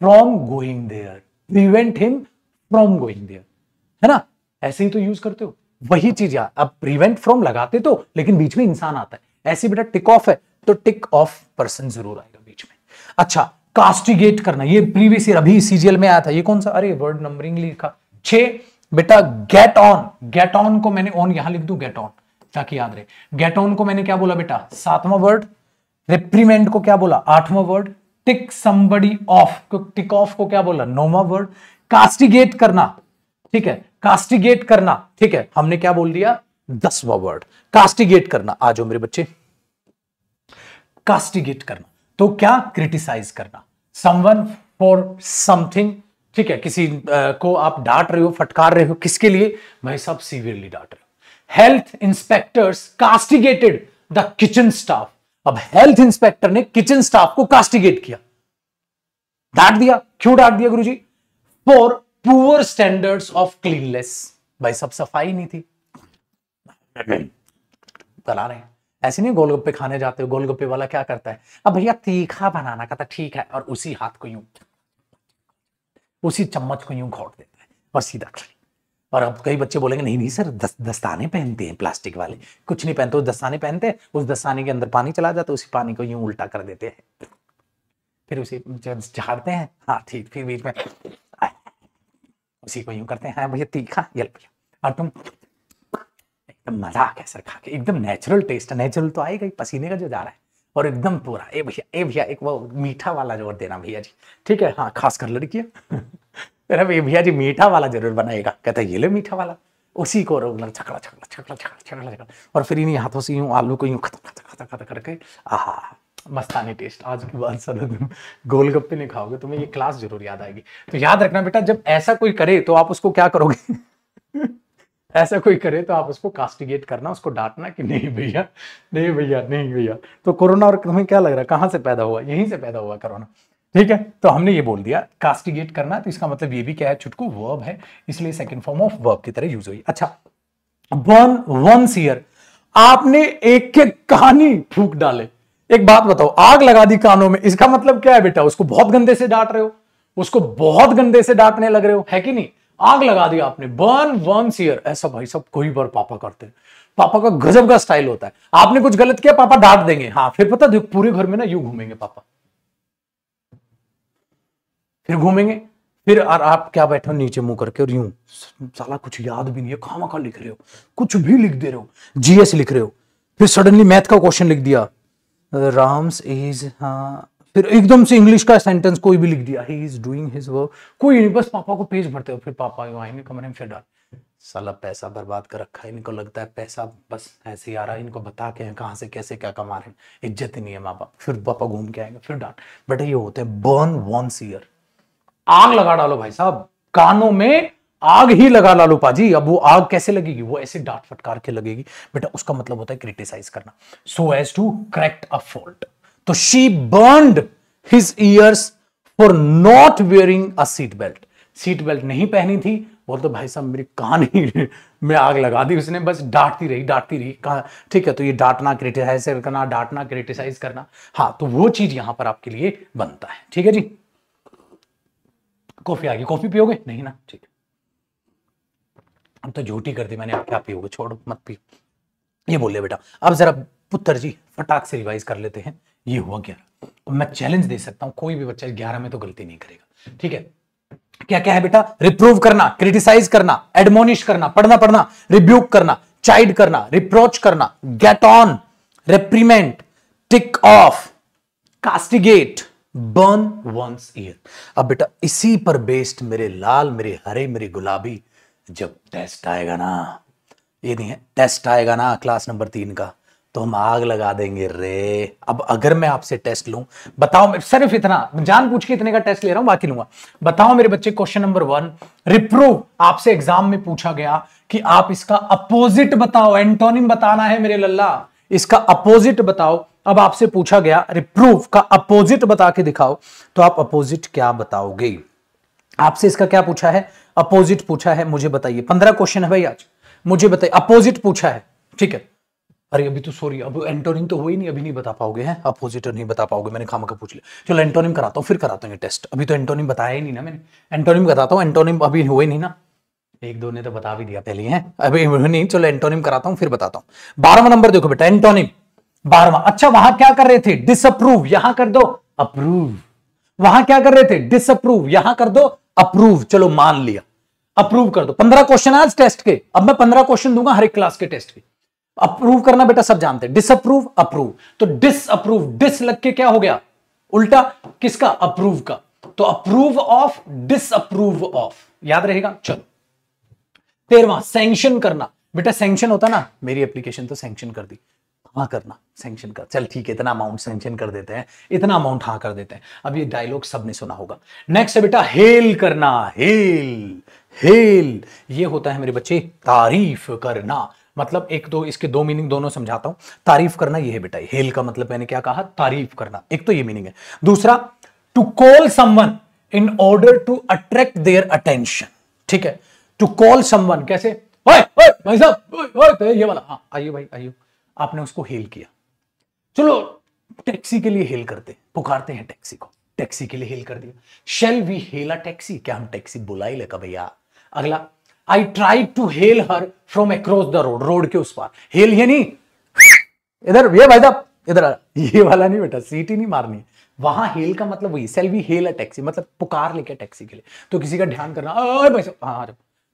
from going there prevent him from going there है ना ऐसे ही तो यूज करते हो वही चीज यार अब प्रिवेंट फ्रॉम लगाते तो लेकिन बीच में इंसान आता है ऐसे बेटा टिक ऑफ है तो टिक ऑफ पर्सन जरूर आएगा बीच में अच्छा कास्टिगेट करना ये प्रीवियस ईयर अभी सीजीएल में आया था ये कौन सा अरे वर्ड नंबरिंग लिखा छे बेटा गेट ऑन गेट ऑन को मैंने ऑन यहां लिख दू गेट ऑन ताकि याद रहे गेट ऑन को मैंने क्या बोला बेटा सातवां वर्ड रिप्रीमेंट को क्या बोला आठवां word tick somebody off tick off को क्या बोला नौवा वर्ड कास्टिगेट करना ठीक है कास्टिगेट करना ठीक है हमने क्या बोल दिया दसवा वर्ड कास्टिगेट करना आ जाओ मेरे बच्चे कास्टिगेट करना तो क्या क्रिटिसाइज करना समवन फॉर समथिंग ठीक है किसी आ, को आप डांट रहे हो फटकार रहे हो किसके लिए भाई साहब सीवियरली डांट रहे हो health inspectors castigated the kitchen staff अब हेल्थ इंस्पेक्टर ने किचन स्टाफ को कास्टिगेट किया डांट दिया क्यों डांट दिया गुरुजी for poor standards of cleanliness भाई सब सफाई नहीं थी चला रहे ऐसे नहीं गोलगप्पे खाने जाते हो गोलगप्पे वाला क्या करता है अब भैया तीखा बनाना का था ठीक है और उसी हाथ को यूं उसी चम्मच को यूं घोट देता है और सीधा और अब कई बच्चे बोलेंगे नहीं नहीं सर दस दस्ताने पहनते हैं प्लास्टिक वाले कुछ नहीं पहनते दस्ताने पहनते हैं उस दस्ताने के अंदर पानी चला जाता है उसी पानी को यूं उल्टा कर देते हैं फिर उसे झाड़ते हैं हाँ ठीक फिर बीच में उसी को यूं करते हैं हाँ, भैया तीखा ये और तुम एकदम मजाक है सर खा के एकदम नेचुरल टेस्ट है नेचुरल तो आएगा ही पसीने का जो जा रहा है और एकदम पूरा ए भैया ए भैया एक वो मीठा वाला जोर देना भैया जी ठीक है हाँ खास कर लड़की मेरा भैया जी मीठा वाला जरूर बनाएगा कहता ये ले मीठा वाला उसी को रोगला छकड़ा छकड़ा छकड़ा छकड़ा छकड़ा छकड़ा और फिर इन्हीं हाथों से यूँ आलू को यूँ खत खतम खतम खतम करके आहा मस्तानी टेस्ट आज की बात सर गोलगप्पे नहीं खाओगे तुम्हें ये क्लास जरूर याद आएगी तो याद रखना बेटा जब ऐसा कोई करे तो आप उसको क्या करोगे <laughs> ऐसा कोई करे तो आप उसको कास्टिगेट करना उसको डांटना कि नहीं भैया नहीं भैया नहीं भैया तो कोरोना और तुम्हें क्या लग रहा है कहाँ से पैदा हुआ यहीं से पैदा हुआ कोरोना ठीक है तो हमने ये बोल दिया कास्टिगेट करना तो इसका मतलब ये भी क्या है चुटकू वर्ब है इसलिए सेकंड फॉर्म ऑफ वर्ब की तरह यूज हुई अच्छा बर्न वन सीयर आपने एक एक कहानी फूक डाले एक बात बताओ आग लगा दी कानों में इसका मतलब क्या है बेटा उसको बहुत गंदे से डांट रहे हो उसको बहुत गंदे से डांटने लग रहे हो है कि नहीं आग लगा दी आपने बर्न वन सीयर ऐसा भाई सब कोई बार पापा करते हैं पापा का गजब का स्टाइल होता है आपने कुछ गलत किया पापा डांट देंगे हाँ फिर पता पूरे घर में ना यू घूमेंगे पापा फिर घूमेंगे फिर और आप क्या बैठे हो नीचे मुंह करके और यूं साला कुछ याद भी नहीं है खामा खा लिख रहे हो कुछ भी लिख दे रहे हो जीएस लिख रहे हो फिर सडनली मैथ का क्वेश्चन लिख दिया राम्स इज हाँ फिर एकदम से इंग्लिश का सेंटेंस कोई भी लिख दिया he is doing his work कोई नहीं बस पापा को पेज भरते हो फिर पापा यू आएंगे कमरे में फिर डाल साला पैसा बर्बाद कर रखा है इनको लगता है पैसा बस ऐसे ही आ रहा है इनको बता के हैं कहाँ से कैसे क्या कमा रहे हैं इज्जत ही नहीं है माँ बाप फिर पापा घूम के आएंगे फिर डाल बेटा ये होते हैं बर्न वंस ईयर आग लगा डालो भाई साहब कानों में आग ही लगा लालू पाजी अब वो आग कैसे लगेगी वो ऐसे डांट फटकार के लगेगी बेटा उसका मतलब होता है क्रिटिसाइज करना so as to correct a fault तो she burn his ears for not wearing a seat belt seat belt नहीं पहनी थी बोल तो भाई साहब मेरी कान ही <laughs> में आग लगा दी उसने बस डांटती रही डांटती रही कहा ठीक है तो ये डांटना क्रिटिसाइज करना डांटना क्रिटिसाइज करना हाँ तो वो चीज यहां पर आपके लिए बनता है ठीक है जी कॉफ़ी आ गई कॉफ़ी पियोगे नहीं ना ठीक अब तो झूठी कर दी मैंने आप क्या पियोगे छोड़ो मत पियो ये बोले बेटा अब जरा पुत्र जी फटाक से रिवाइज कर लेते हैं ये हुआ ग्यारह तो मैं चैलेंज दे सकता हूं कोई भी बच्चा ग्यारह में तो गलती नहीं करेगा ठीक है क्या क्या है बेटा रिप्रूव करना क्रिटिसाइज करना एडमोनिश करना पढ़ना पढ़ना रिब्यूक करना चाइड करना रिप्रोच करना get on reprimand tick off castigate burn one's ear अब बेटा इसी पर बेस्ड मेरे लाल मेरे हरे मेरे गुलाबी जब टेस्ट आएगा ना ये नहीं है टेस्ट आएगा ना क्लास नंबर तीन का तो हम आग लगा देंगे रे अब अगर मैं आपसे टेस्ट लूं बताओ मैं सिर्फ इतना जान पूछ के इतने का टेस्ट ले रहा हूं बाकी लूंगा बताओ मेरे बच्चे क्वेश्चन नंबर वन रिप्रूव आपसे एग्जाम में पूछा गया कि आप इसका अपोजिट बताओ एंटोनिम बताना है मेरे लल्ला इसका अपोजिट बताओ अब आपसे पूछा गया रिप्रूव का अपोजिट बता के दिखाओ तो आप अपोजिट क्या बताओगे आपसे इसका क्या पूछा है अपोजिट पूछा है मुझे बताइए पंद्रह क्वेश्चन है भाई आज मुझे बताइए अपोजिट पूछा है ठीक है अरे अभी तो सॉरी अब एंटोनिम तो हुई नहीं अभी नहीं बता पाओगे हैं अपोजिट नहीं बता पाओगे मैंने खामा का पूछ लिया चलो एंटोनिम कराता हूँ फिर कराता हूँ ये टेस्ट अभी तो एंटोनिम बताया ही नहीं ना मैंने एंटोनिम बताता हूँ एंटोनिम अभी हुए नहीं ना एक दो ने तो बता भी दिया पहले हैं अभी नहीं चलो एंटोनिम कराता हूँ फिर बताता हूँ बारहवा नंबर देखो बेटा एंटोनिम बारवा अच्छा वहां क्या कर रहे थे डिसअप्रूव यहां कर दो अप्रूव वहां क्या कर रहे थे डिसअप्रूव यहां कर दो अप्रूव चलो मान लिया अप्रूव कर दो पंद्रह क्वेश्चन आज टेस्ट के अब मैं पंद्रह क्वेश्चन दूंगा हर एक क्लास के टेस्ट के अप्रूव करना बेटा सब जानते हैं डिसअप्रूव अप्रूव तो डिसअप्रूव डिस लग के क्या हो गया उल्टा किसका अप्रूव का तो अप्रूव ऑफ डिसअप्रूव ऑफ याद रहेगा चलो तेरवा सेंक्शन करना बेटा सेंक्शन होता ना मेरी एप्लीकेशन तो सेंक्शन कर दी हाँ करना सेंक्शन कर चल ठीक है इतना अमाउंट सेंक्शन कर देते हैं इतना अमाउंट हाँ कर देते हैं अब ये डायलॉग सबने सुना होगा नेक्स्ट है बेटा हेल करना हेल हेल ये होता है मेरे बच्चे तारीफ करना मतलब एक तो इसके दो मीनिंग दोनों समझाता हूं तारीफ करना ये है बेटा हेल का मतलब मैंने क्या कहा तारीफ करना एक तो ये मीनिंग है दूसरा to call someone in order to attract their attention ठीक है टू कॉल समवन कैसे ओए ओए भाई साहब ओए ओए तो ये वाला हाँ आइए भाई आइए आपने उसको हेल किया चलो टैक्सी के लिए हेल करते हैं पुकारते हैं टैक्सी को टैक्सी के लिए हेल कर दिया शेल वी अ टैक्सी क्या हम टैक्सी बुला ही लेगा भैया अगला I try to hail her from across the road road के उस पार हेल ये नहीं इधर ये भाई साहब इधर ये वाला नहीं बेटा सीट ही नहीं मारनी वहां हेल का मतलब वही sale we hail a taxi मतलब पुकार लेके टैक्सी के लिए तो किसी का ध्यान करना भाई साहब हाँ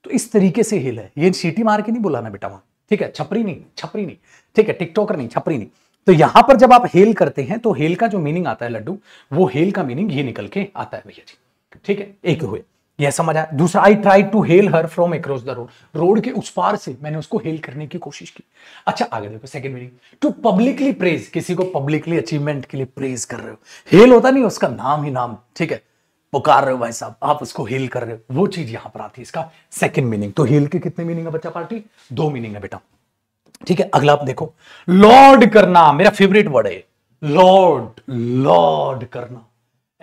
तो इस तरीके से हेल है ये सीटी मार के नहीं बुलाना बेटा वहां ठीक है छपरी नहीं छपरी नहीं ठीक है टिकटॉकर नहीं छपरी नहीं तो यहां पर जब आप हेल करते हैं तो हेल का जो मीनिंग आता है लड्डू वो हेल का मीनिंग ये निकल के आता है भैया जी ठीक है एक हुए यह समझ आया दूसरा I try to hail her from across the road road के उस पार से मैंने उसको हेल करने की कोशिश की अच्छा आगे देखो second meaning to publicly praise किसी को पब्लिकली अचीवमेंट के लिए प्रेज कर रहे हो हेल होता नहीं उसका नाम ही नाम ठीक है पुकार रहे हो भाई साहब आप उसको हील कर रहे हो वो चीज यहां पर आती है इसका सेकंड मीनिंग तो हील के कितने मीनिंग है बच्चा पार्टी दो मीनिंग है बेटा ठीक है अगला आप देखो लॉर्ड करना मेरा फेवरेट वर्ड है लॉर्ड लॉर्ड करना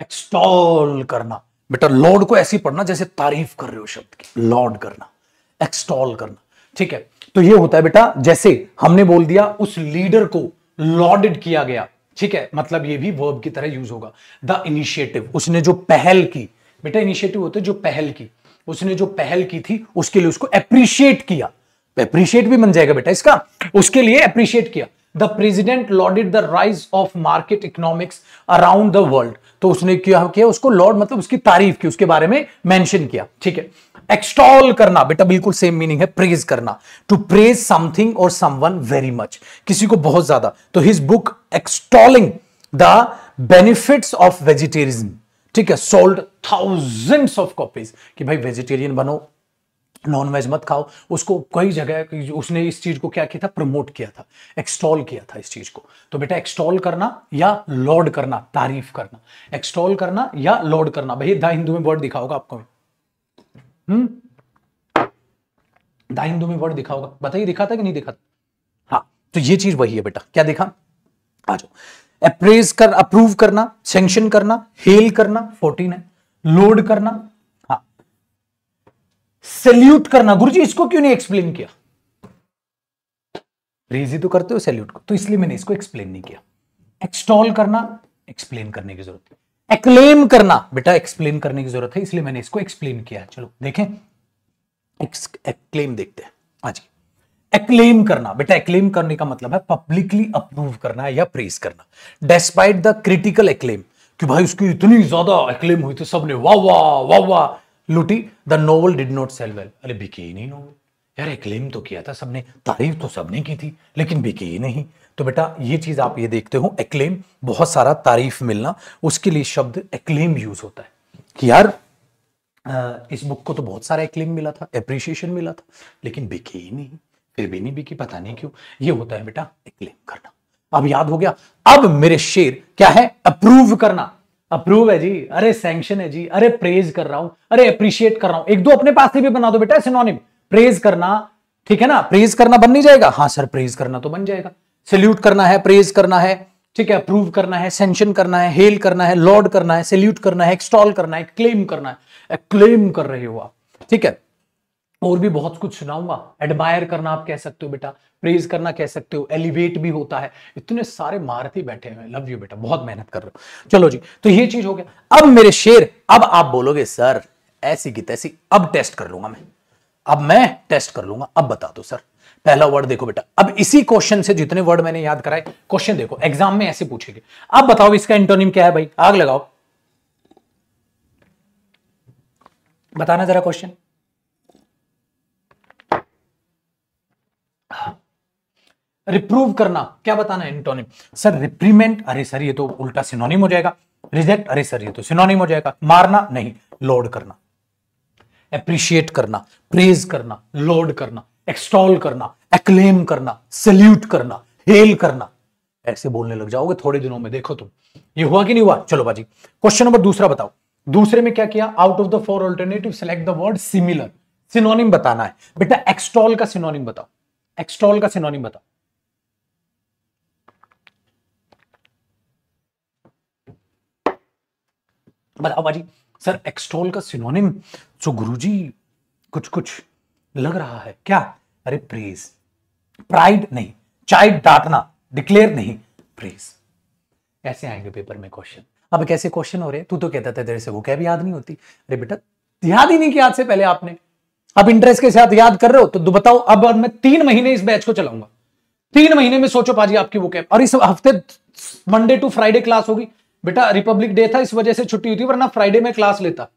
एक्सटॉल करना बेटा लॉर्ड को ऐसी पढ़ना जैसे तारीफ कर रहे हो शब्द की लॉर्ड करना एक्सटॉल करना ठीक है तो ये होता है बेटा जैसे हमने बोल दिया उस लीडर को लॉर्डेड किया गया ठीक है मतलब ये भी वर्ब की तरह यूज होगा द इनिशिएटिव उसने जो पहल की बेटा इनिशिएटिव होते जो पहल की उसने जो पहल की थी उसके लिए उसको अप्रिशिएट किया अप्रिशिएट भी बन जाएगा बेटा इसका उसके लिए अप्रिशिएट किया the president lauded the rise of market economics around the world तो उसने क्या किया उसको लॉर्ड मतलब उसकी तारीफ की उसके बारे में मेंशन किया ठीक है एक्सटॉल करना बेटा बिल्कुल सेम मीनिंग है प्रेज करना टू प्रेज समथिंग और समवन वेरी मच किसी को बहुत ज्यादा तो his book extolling the benefits of vegetarian ठीक है सोल्ड थाउजेंड ऑफ कॉपीज कि भाई वेजिटेरियन बनो नॉन वेज मत खाओ उसको कई जगह उसने इस चीज को क्या किया था प्रमोट किया था एक्सटॉल किया था इस चीज को तो बेटा एक्सटॉल करना या लॉर्ड करना तारीफ करना एक्सटॉल करना या लॉर्ड करना भाई द हिंदू में वर्ड दिखाओगे आपको हम्म हिंदू में वर्ड दिखा होगा बताइए दिखा था कि नहीं दिखा था हाँ तो ये चीज वही है बेटा क्या देखा आ जाओ अप्रेज कर अप्रूव करना सेंक्शन करना हेल करना फोर्टीन है लोड करना हा सल्यूट करना गुरुजी इसको क्यों नहीं एक्सप्लेन किया रेजी तो करते हो सैल्यूट को तो इसलिए मैंने इसको एक्सप्लेन नहीं किया एक्सटॉल करना एक्सप्लेन करने की जरूरत है एक्लेम करना बेटा एक्सप्लेन करने की जरूरत है इसलिए मैंने इसको एक्सप्लेन किया चलो देखें एक्लेम देखते हैं आज हाँ एक्लेम करना बेटा एक्लेम करने का मतलब है पब्लिकली अप्रूव करना है या प्रेस करना डेस्पाइट द क्रिटिकल एक्लेम कि भाई उसकी इतनी ज्यादा एक्लेम हुई थी तो सबने वाह वाह वाह वाह लुटी the novel did not sell well अरे बिके ही नहीं नोवल यार क्लेम तो किया था सबने तारीफ तो सबने की थी लेकिन बिकी ही नहीं तो बेटा ये चीज़ आप ये देखते हो एक्लेम बहुत सारा तारीफ मिलना उसके लिए शब्द एक्लेम यूज होता है कि यार इस बुक को तो बहुत सारा एक्लेम मिला था एप्रिशिएशन मिला था लेकिन बिकी ही नहीं फिर भी नहीं बिकी पता नहीं क्यों ये होता है बेटा एक्लेम करना अब याद हो गया अब मेरे शेर क्या है अप्रूव करना अप्रूव है जी अरे सैंक्शन है जी अरे प्रेज कर रहा हूं अरे अप्रिशिएट कर रहा हूं एक दो अपने पास से भी बना दो बेटा सिनोनिम प्रेज करना ठीक है ना प्रेज करना बन नहीं जाएगा हाँ सर प्रेज करना तो बन जाएगा सल्यूट करना है प्रेज करना है ठीक है अप्रूव करना है सेंशन करना है हेल करना है लॉर्ड करना है सल्यूट करना है एक्सटॉल करना है क्लेम करना है क्लेम कर रहे हो आप ठीक है और भी बहुत कुछ सुनाऊंगा एडमायर करना आप कह सकते हो बेटा प्रेज करना कह सकते हो एलिवेट भी होता है इतने सारे महारथी बैठे हुए लव यू बेटा बहुत मेहनत कर रहे हो चलो जी तो ये चीज हो गया अब मेरे शेर अब आप बोलोगे सर ऐसी की तैसी अब टेस्ट कर लूंगा मैं अब मैं टेस्ट कर लूंगा अब बता दो सर पहला वर्ड देखो बेटा अब इसी क्वेश्चन से जितने वर्ड मैंने याद कराए क्वेश्चन देखो एग्जाम में ऐसे पूछेंगे अब बताओ इसका एंटोनिम क्या है भाई आग लगाओ बताना जरा क्वेश्चन रिप्रूव करना क्या बताना है एंटोनिम सर रिप्रीमेंट अरे सर ये तो उल्टा सिनोनिम हो जाएगा रिजेक्ट अरे सर ये तो सिनोनिम हो जाएगा मारना नहीं लोड करना अप्रिशिएट करना प्रेज करना लॉर्ड करना एक्सटॉल करना एक्लेम करना सल्यूट करना हेल करना ऐसे बोलने लग जाओगे थोड़े दिनों में देखो तुम ये हुआ कि नहीं हुआ चलो बाजी क्वेश्चन नंबर दूसरा बताओ दूसरे में क्या किया out of the four alternative select the word similar synonym बताना है बेटा एक्सटॉल का सिनोनिम बताओ एक्सटॉल का सिनोनिम बताओ बताओ बाजी सर एक्सटॉल का सिनोनिम सो जी कुछ कुछ लग रहा है क्या अरे प्रेज प्राइड नहीं चाइड डांटना डिक्लेयर नहीं प्रेज ऐसे आएंगे पेपर में क्वेश्चन अब कैसे क्वेश्चन हो रहे तू तो कहता था तेरे से वो क्या भी याद नहीं होती अरे बेटा याद ही नहीं किया आज से पहले आपने अब इंटरेस्ट के साथ याद कर रहे हो तो बताओ अब मैं तीन महीने इस बैच को चलाऊंगा तीन महीने में सोचो पाजी आपकी वो कैब और इस हफ्ते मंडे टू फ्राइडे क्लास होगी बेटा रिपब्लिक डे था इस वजह से छुट्टी हुई थी वरना फ्राइडे में क्लास लेता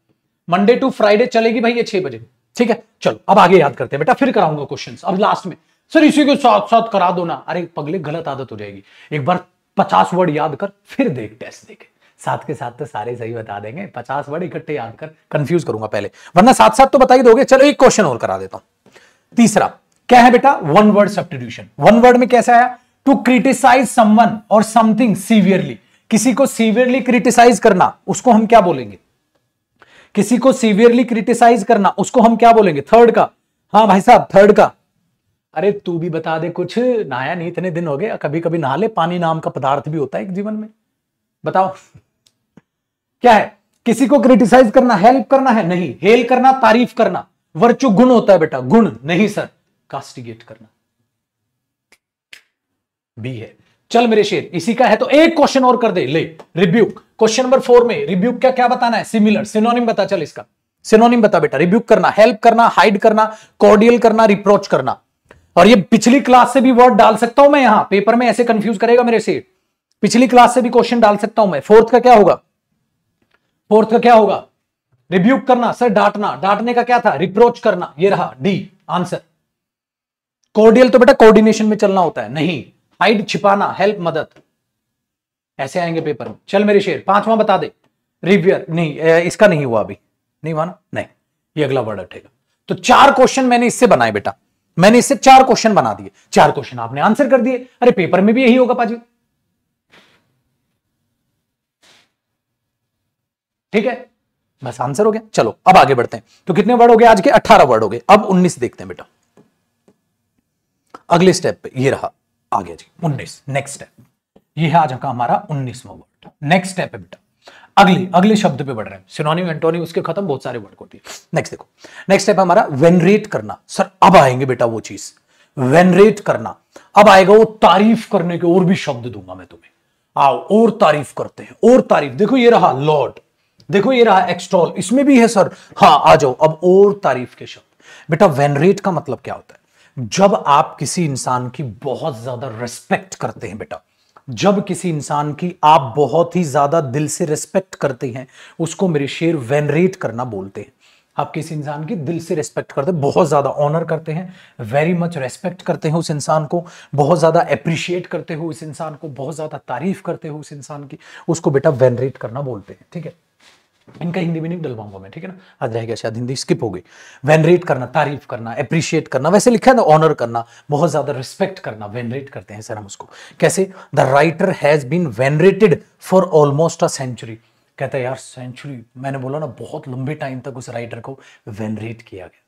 मंडे टू फ्राइडे चलेगी भाई ये छह बजे ठीक है चलो अब आगे याद करते हैं बेटा फिर कराऊंगा क्वेश्चन अब लास्ट में सर इसी के साथ साथ करा दो ना अरे पगले गलत आदत हो जाएगी एक बार पचास वर्ड याद कर फिर देख टेस्ट देख साथ के साथ तो सारे सही बता देंगे पचास वर्ड इकट्ठे याद कर कंफ्यूज करूंगा पहले वरना साथ साथ तो बता ही दोगे चलो एक क्वेश्चन और करा देता हूं तीसरा क्या है बेटा one word substitution one word में कैसा आया टू क्रिटिसाइज समवन और समथिंग सीवियरली किसी को सीवियरली क्रिटिसाइज करना उसको हम क्या बोलेंगे किसी को सीवियरली क्रिटिसाइज करना उसको हम क्या बोलेंगे थर्ड का हाँ भाई साहब थर्ड का अरे तू भी बता दे कुछ नहाया नहीं इतने दिन हो गए कभी कभी नहा ले पानी नाम का पदार्थ भी होता है एक जीवन में बताओ क्या है किसी को क्रिटिसाइज करना हेल्प करना है नहीं हेल करना तारीफ करना वर्चु गुण होता है बेटा गुण नहीं सर कास्टिगेट करना बी है चल मेरे शेर इसी का है तो एक क्वेश्चन और कर दे ले रिब्यूक क्वेश्चन नंबर फोर में रिब्यूक क्या क्या बताना है सिमिलर सिनोनिम बता चल इसका सिनोनिम बता बेटा रिब्यूक करना हेल्प करना हाइड करना कॉर्डियल करना रिप्रोच करना और ये पिछली क्लास से भी वर्ड डाल सकता हूं मैं यहां पेपर में ऐसे कंफ्यूज करेगा मेरे से पिछली क्लास से भी क्वेश्चन डाल सकता हूं मैं फोर्थ का क्या होगा फोर्थ का क्या होगा रिब्यूक करना सर डांटना डांटने का क्या था रिप्रोच करना ये रहा डी आंसर कोर्डियल तो बेटा कोऑर्डिनेशन में चलना होता है नहीं हाइड छिपाना हेल्प मदद ऐसे आएंगे पेपर में चल मेरे शेर पांचवा बता दे रिव्यर नहीं इसका नहीं हुआ अभी नहीं हुआ ना नहीं ये अगला वर्ड हटेगा तो चार क्वेश्चन मैंने इससे बनाए बेटा मैंने इससे चार क्वेश्चन बना दिए चार क्वेश्चन आपने आंसर कर दिए अरे पेपर में भी यही होगा पाजी ठीक है बस आंसर हो गया चलो अब आगे बढ़ते हैं तो कितने वर्ड हो गए आज के 18 वर्ड हो गए अब 19 देखते हैं बेटा अगले स्टेप पे ये रहा आगे जी उन्नीस नेक्स्ट स्टेप ये है आज का हमारा उन्नीसवा वर्ड नेक्स्ट स्टेप है बेटा अगली अगले शब्द पे बढ़ रहे हैं सिनोनिम एंटोनिम उसके खत्म बहुत सारे वर्ड होते हैं नेक्स्ट देखो नेक्स्ट स्टेप हमारा वेनरेट करना सर अब आएंगे बेटा वो चीज वेनरेट करना अब आएगा वो तारीफ करने के और भी शब्द दूंगा मैं तुम्हें आओ और तारीफ करते हैं और तारीफ देखो ये रहा लॉर्ड देखो ये रहा एक्सटॉल इसमें भी है सर हाँ आ जाओ अब और तारीफ के शब्द बेटा वेनरेट का मतलब क्या होता है जब आप किसी इंसान की बहुत ज्यादा रिस्पेक्ट करते हैं बेटा जब किसी इंसान की आप बहुत ही ज्यादा दिल से रिस्पेक्ट करते हैं उसको मेरे शेर वेनरेट करना बोलते हैं आप किसी इंसान की दिल से रिस्पेक्ट करते हैं बहुत ज़्यादा ऑनर करते हैं वेरी मच रेस्पेक्ट करते हैं उस इंसान को बहुत ज़्यादा अप्रिशिएट करते हो उस इंसान को बहुत ज़्यादा तारीफ करते हो उस इंसान की उसको बेटा वेनरेट करना बोलते हैं ठीक है इनका हिंदी में नहीं डलवाऊंगा मैं ठीक है ना आज रहेगा शायद हिंदी स्किप हो गई वेनरेट करना तारीफ करना अप्रिशिएट करना वैसे लिखा है ना ऑनर करना बहुत ज्यादा रिस्पेक्ट करना वेनरेट करते हैं सर हम उसको कैसे the writer has been venerated for almost a century कहता है यार सेंचुरी मैंने बोला ना बहुत लंबे टाइम तक उस राइटर को वेनरेट किया गया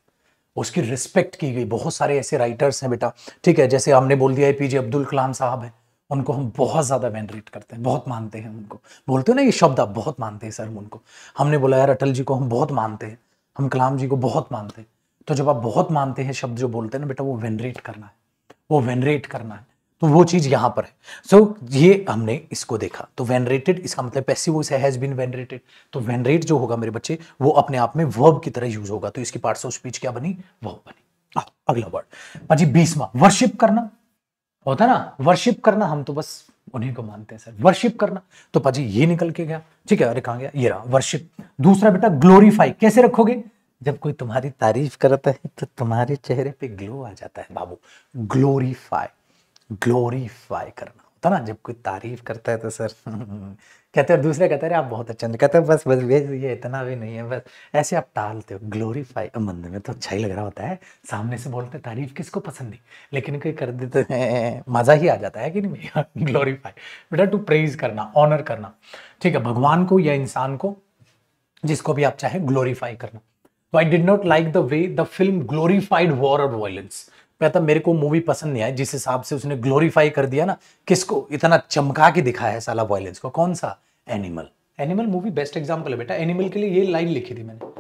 उसकी रिस्पेक्ट की गई बहुत सारे ऐसे राइटर्स हैं बेटा ठीक है जैसे हमने बोल दिया है पीजे अब्दुल कलाम साहब है उनको हम बहुत ज़्यादा वेनरेट करते हैं बहुत मानते हैं उनको बोलते हो ना ये शब्द आप बहुत मानते हैं सर हम उनको हमने बोला यार अटल जी को हम बहुत मानते हैं हम कलाम जी को बहुत मानते हैं तो जब आप बहुत मानते हैं शब्द जो बोलते हैं ना बेटा वो वेनरेट करना है वो वेनरेट करना है तो वो चीज़ यहाँ पर है सो so, ये हमने इसको देखा तो वेनरेटेड इसका मतलब passive voice has been venerated तो वेनरेट जो होगा मेरे बच्चे वो अपने आप में वर्ब की तरह यूज होगा तो इसकी पार्ट्स ऑफ स्पीच क्या बनी वर्ब बनी अगला वर्ड पाजी बीसवा वर्शिप करना होता ना वर्शिप करना हम तो बस उन्हीं को मानते हैं सर वर्शिप करना तो पाजी ये निकल के गया ठीक है अरे कहा गया ये रहा वर्शिप दूसरा बेटा ग्लोरीफाई कैसे रखोगे जब कोई तुम्हारी तारीफ करता है तो तुम्हारे चेहरे पे ग्लो आ जाता है बाबू ग्लोरीफाई ग्लोरीफाई करना होता ना जब कोई तारीफ करता है तो सर कहते हैं दूसरे कहते हैं आप बहुत अच्छा कहते हैं बस बस भेज ये इतना भी नहीं है बस ऐसे आप टालते हो ग्लोरीफाई मंदिर में तो अच्छा ही लग रहा होता है सामने से बोलते तारीफ किसको पसंद नहीं लेकिन कोई कर देते हैं मज़ा ही आ जाता है कि नहीं भैया ग्लोरीफाई <laughs> बेटा टू प्रेज करना ऑनर करना ठीक है भगवान को या इंसान को जिसको भी आप चाहे ग्लोरीफाई करना I did not like the way the film glorified war और वायलेंस कहता तो, मेरे को मूवी पसंद नहीं आई जिस हिसाब से उसने ग्लोरीफाई कर दिया ना किसको इतना चमका के दिखाया है साला वायलेंस को कौन सा animal Animal movie best example है बेटा एनिमल के लिए ये लाइन लिखी थी मैंने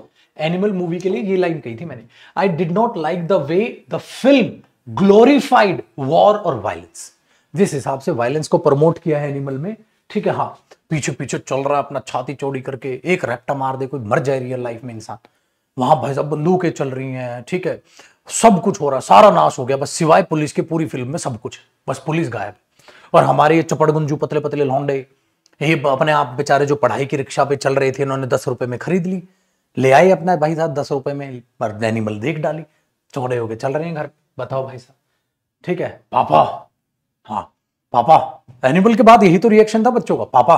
एनिमल मूवी के लिए ये लाइन कही थी मैंने I did not like the way the film glorified war और वायलेंस जिस हिसाब से वायलेंस को प्रमोट किया है एनिमल में ठीक है हाँ पीछे पीछे चल रहा है अपना छाती चौड़ी करके एक रेप्टा मार दे कोई मर जाए रियल लाइफ में इंसान वहां भाई साहब बंदूकें चल रही हैं ठीक है सब कुछ हो रहा सारा नाश हो गया बस सिवाय पुलिस के पूरी फिल्म में सब कुछ बस पुलिस गायब और हमारे ये चपड़गुंजू पतले पतले लौंडे ये अपने आप बेचारे जो पढ़ाई की रिक्शा पे चल रहे थे इन्होंने दस रुपए में खरीद ली ले आए अपना भाई साहब दस रुपए में पर एनिमल देख डाली चौड़े हो गए चल रहे हैं घर बताओ भाई साहब ठीक है पापा हाँ पापा एनिमल के बाद यही तो रिएक्शन था बच्चों का पापा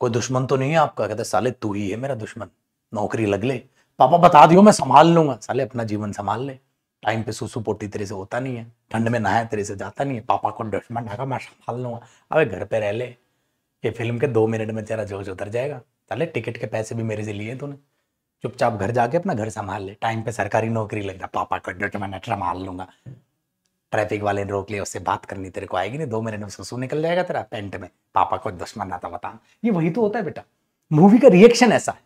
कोई दुश्मन तो नहीं है आपका कहते साले तू ही है मेरा दुश्मन नौकरी लग ले पापा बता दियो मैं संभाल लूंगा साले अपना जीवन संभाल ले टाइम पे सुसु पोटी तेरे से होता नहीं है ठंड में नहाया तेरे से जाता नहीं है पापा को डस्ट में ढाका मैं संभाल लूंगा अबे घर पे रह ले ये फिल्म के दो मिनट में तेरा जोश उतर जाएगा साले टिकट के पैसे भी मेरे से लिए तूने चुपचाप घर जाके अपना घर संभाल ले टाइम पे सरकारी नौकरी लग जा पापा को डट मैं संभाल लूंगा ट्रैफिक वाले ने रोक लिया उससे बात करनी तेरे को आएगी नहीं दो मिनट में सुसू निकल जाएगा तेरा पेंट में पापा को दुश्मन आता बता ये वही तो होता है बेटा मूवी का रिएक्शन ऐसा है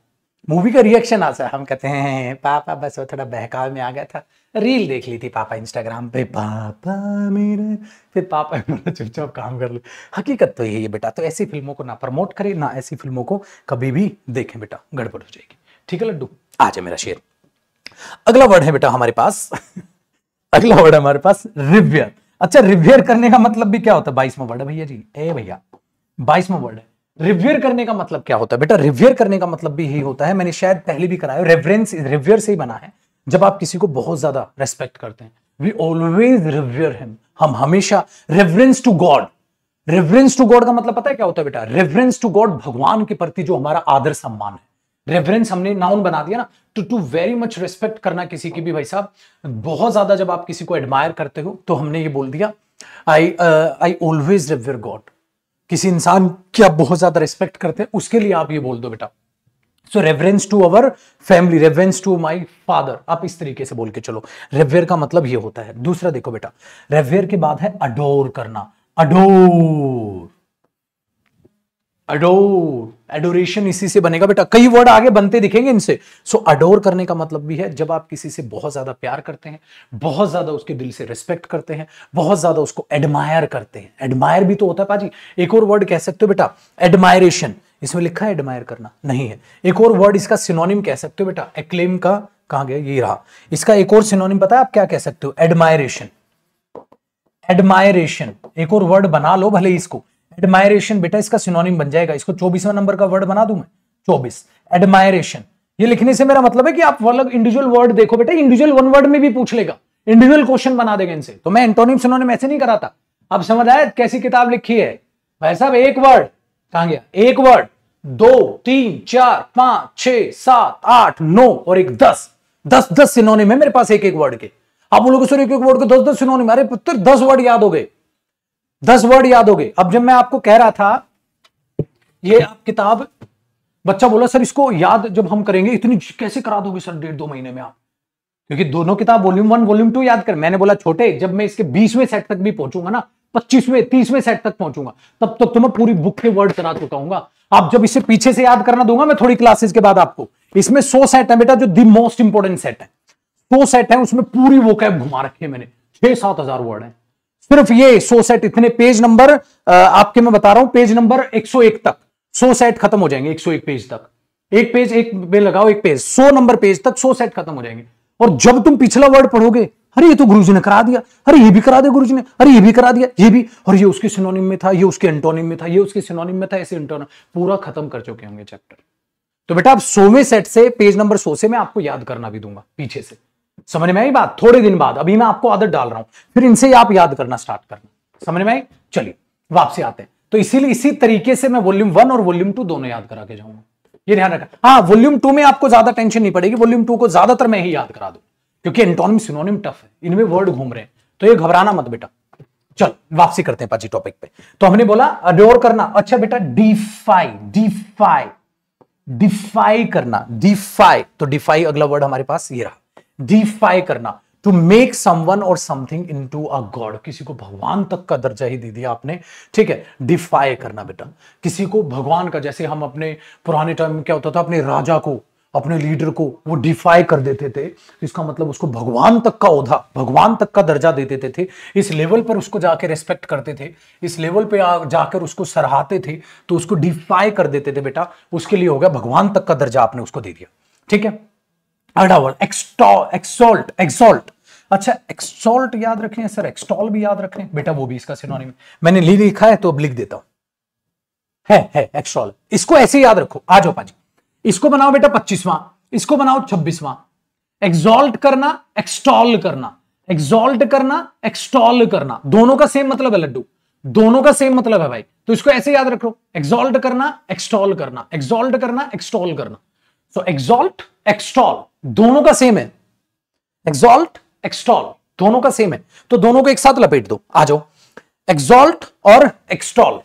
मूवी का रिएक्शन आता है हम कहते हैं पापा बस वो थोड़ा बहकाव में आ गया था रील देख ली थी पापा इंस्टाग्राम पे पापा मेरे फिर पापा चुपचाप काम कर लो हकीकत तो यही है बेटा तो ऐसी फिल्मों को ना प्रमोट करें ना ऐसी फिल्मों को कभी भी देखें बेटा गड़बड़ हो जाएगी ठीक है लड्डू आज है मेरा शेर अगला वर्ड है बेटा हमारे पास अगला वर्ड हमारे पास रिव्यर अच्छा रिव्यर करने का मतलब भी क्या होता है बाईसवा वर्ड है भैया जी ए भैया बाईसवा वर्ड है रिव्यर करने का मतलब क्या होता है बेटा रिव्यर करने का मतलब भी यही होता है मैंने शायद पहले भी कराया रेवरेंस रिव्यर से ही बना है जब आप किसी को बहुत ज्यादा रेस्पेक्ट करते हैं वी ऑलवेज रिव्यर हिम हम हमेशा reverence to God reverence to God का मतलब पता है क्या होता है बेटा रेवरेंस टू गॉड भगवान के प्रति जो हमारा आदर सम्मान है रेवरेंस हमने नाउन बना दिया ना to to very much respect करना किसी की भी भाई साहब बहुत ज्यादा जब आप किसी को एडमायर करते हो तो हमने ये बोल दिया आई आई ऑलवेज रेवर गॉड किसी इंसान की आप बहुत ज्यादा रिस्पेक्ट करते हैं उसके लिए आप ये बोल दो बेटा so reference to our family reference to my father आप इस तरीके से बोल के चलो रेवेयर का मतलब ये होता है दूसरा देखो बेटा रेवेयर के बाद है अडोर करना अडोर अडोर एडोरेशन इसी से बनेगा बेटा कई वर्ड आगे बनते दिखेंगे इनसे सो so, अडोर करने का मतलब भी है जब आप किसी से बहुत ज्यादा प्यार करते हैं बहुत ज्यादा उसके दिल से रिस्पेक्ट करते हैं बहुत ज्यादा उसको एडमायर करते हैं एडमायर भी तो होता है पाजी एक और वर्ड कह सकते हो बेटा एडमायरेशन इसमें लिखा है एडमायर करना नहीं है एक और वर्ड इसका सिनोनिम कह सकते हो बेटा एक्लेम का कहा गया ये रहा इसका एक और सिनोनिम पता है आप क्या कह सकते हो एडमायरेशन एडमायरेशन एक और वर्ड बना लो भले इसको एडमायरेशन बेटा इसका सिनोनिम बन जाएगा इसको चौबीसवा नंबर का वर्ड बना दू मैं चौबीस एडमायरेशन ये लिखने से मेरा मतलब है कि आप अलग इंडिविजुअल वर्ड देखो बेटा इंडिविजुअल वन वर्ड में भी पूछ लेगा इंडिविजुअल क्वेश्चन बना देगा इनसे तो मैं एंटोनिम सिनोनिम ऐसे नहीं कराता अब समझ आया कैसी किताब लिखी है भाई साहब एक वर्ड कहा गया एक वर्ड दो तीन चार पांच छह सात आठ नौ और एक दस दस दस सिनोनिम है मेरे पास एक एक वर्ड के आप बोलोगे सर एक एक वर्ड के दस दस सिनोनिम अरे पुत्र दस वर्ड याद हो गए दस वर्ड याद हो गए अब जब मैं आपको कह रहा था ये आप किताब बच्चा बोला सर इसको याद जब हम करेंगे इतनी कैसे करा दोगे सर डेढ़ दो महीने में आप क्योंकि दोनों किताब वॉल्यूम वन वॉल्यूम टू याद कर मैंने बोला छोटे जब मैं इसके बीसवें सेट तक भी पहुंचूंगा ना पच्चीसवें तीसवें सेट तक पहुंचूंगा तब तक तो मैं पूरी बुक के वर्ड करा चुकाऊंगा आप जब इससे पीछे से याद करना दूंगा मैं थोड़ी क्लासेस के बाद आपको इसमें सो सेट है बेटा जो दी मोस्ट इंपोर्टेंट सेट है सो सेट है उसमें पूरी वो कैब घुमा रखी है मैंने छह सात हजार वर्ड है सिर्फ ये सो सेट इतने पेज नंबर आपके मैं बता रहा हूं पेज नंबर 101 तक सो सेट खत्म हो जाएंगे 101 पेज तक एक पेज एक पे लगाओ एक पेज सो नंबर पेज तक सो सेट खत्म हो जाएंगे और जब तुम पिछला वर्ड पढ़ोगे अरे ये तो गुरु ने करा दिया अरे ये भी करा दिया गुरु ने अरे ये भी करा दिया ये भी और ये उसके सिनोनिम में था ये उसके एंटोनिम में था ये उसके सिनोनिम में था ऐसे एंटोनिम पूरा खत्म कर चुके होंगे चैप्टर तो बेटा आप सोवे सेट से पेज नंबर सो से मैं आपको याद करना भी दूंगा पीछे से समझ में आई बात थोड़े दिन बाद अभी मैं आपको आदत डाल रहा हूं फिर इनसे आप याद करना स्टार्ट करना समझ में आई चलिए वापसी आते हैं तो इसीलिए इसी तरीके से मैं वॉल्यूम वन और वॉल्यूम टू दोनों याद करा के जाऊंगा ये ध्यान रखा हाँ वॉल्यूम टू में आपको ज्यादा टेंशन नहीं पड़ेगी वॉल्यूम टू को ज्यादातर मैं ही याद करा दू क्योंकि एंटोनिम सिनोनिम टफ है इनमें वर्ड घूम रहे हैं तो ये घबराना मत बेटा चल वापसी करते हैं पाजी टॉपिक पे तो हमने बोला अडोर करना अच्छा बेटा डिफाई डिफाई डिफाई करना डिफाई तो डिफाई अगला वर्ड हमारे पास ये रहा डिफाई करना टू मेक समवन और something into a god किसी को भगवान तक का दर्जा ही दे दिया आपने ठीक है डिफाई करना बेटा किसी को भगवान का जैसे हम अपने पुराने टाइम में क्या होता था अपने राजा को अपने लीडर को वो डिफाई कर देते थे इसका मतलब उसको भगवान तक का औधा भगवान तक का दर्जा दे देते थे इस लेवल पर उसको जाके रेस्पेक्ट करते थे इस लेवल पे जाकर उसको सराहाते थे तो उसको डिफाई कर देते थे बेटा उसके लिए हो गया भगवान तक का दर्जा आपने उसको दे दिया ठीक है थर्ड आवर एक्सॉल्ट एक्सॉल्ट अच्छा एक्सॉल्ट याद रखें सर एक्सटॉल भी याद रखें बेटा वो भी इसका सिनोनिम मैंने ली लिखा है तो अब लिख देता हूं है है एक्सॉल इसको ऐसे याद रखो आ जाओ पाजी इसको बनाओ बेटा पच्चीसवां इसको बनाओ छब्बीसवां एक्सॉल्ट करना एक्सटॉल करना एक्सॉल्ट करना एक्सटॉल करना दोनों का सेम मतलब है लड्डू दोनों का सेम मतलब है भाई तो इसको ऐसे याद रखो एक्सॉल्ट करना एक्सटॉल करना एक्सॉल्ट करना एक्सटॉल करना सो एक्सॉल्ट एक्सटॉल दोनों का सेम है एक्सॉल्ट एक्सटॉल दोनों का सेम है तो दोनों को एक साथ लपेट दो आ जाओ एक्सॉल्ट और एक्सटॉल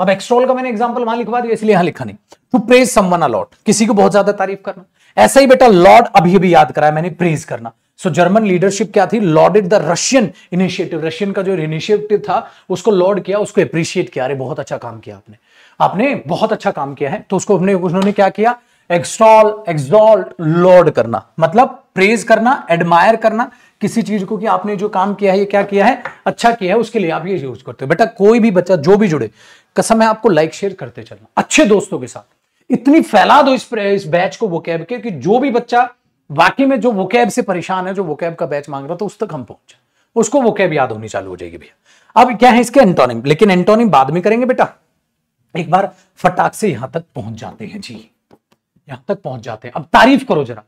अब एक्सटॉल का मैंने एग्जाम्पल वहां लिखवा दिया इसलिए यहां लिखा नहीं टू प्रेज समवन अलॉट किसी को बहुत ज्यादा तारीफ करना ऐसा ही बेटा लॉर्ड अभी अभी याद कराया मैंने प्रेज करना सो जर्मन लीडरशिप क्या थी lauded the Russian initiative Russian का जो इनिशिएटिव था उसको लॉर्ड किया उसको अप्रिशिएट किया अरे बहुत अच्छा काम किया आपने आपने बहुत अच्छा काम किया है तो उसको हमने उन्होंने क्या किया एक्सटॉल एक्सॉल्ट लॉर्ड करना मतलब प्रेज करना एडमायर करना किसी चीज को कि आपने जो काम किया है ये क्या किया है अच्छा किया है उसके लिए आप ये यूज करते हो बेटा कोई भी बच्चा जो भी जुड़े कसम है आपको लाइक शेयर करते चलना अच्छे दोस्तों के साथ इतनी फैला दो इस इस बैच को वोकैब के कि जो भी बच्चा वाकई में जो वोकैब से परेशान है जो वोकैब का बैच मांग रहा था तो उस तक हम पहुंचे उसको वोकैब याद होनी चालू हो जाएगी भैया अब क्या है इसके एंटोनिम लेकिन एंटोनिम बाद में करेंगे बेटा एक बार फटाक से यहां तक पहुंच जाते हैं जी यहां तक पहुंच जाते हैं अब तारीफ करो जरा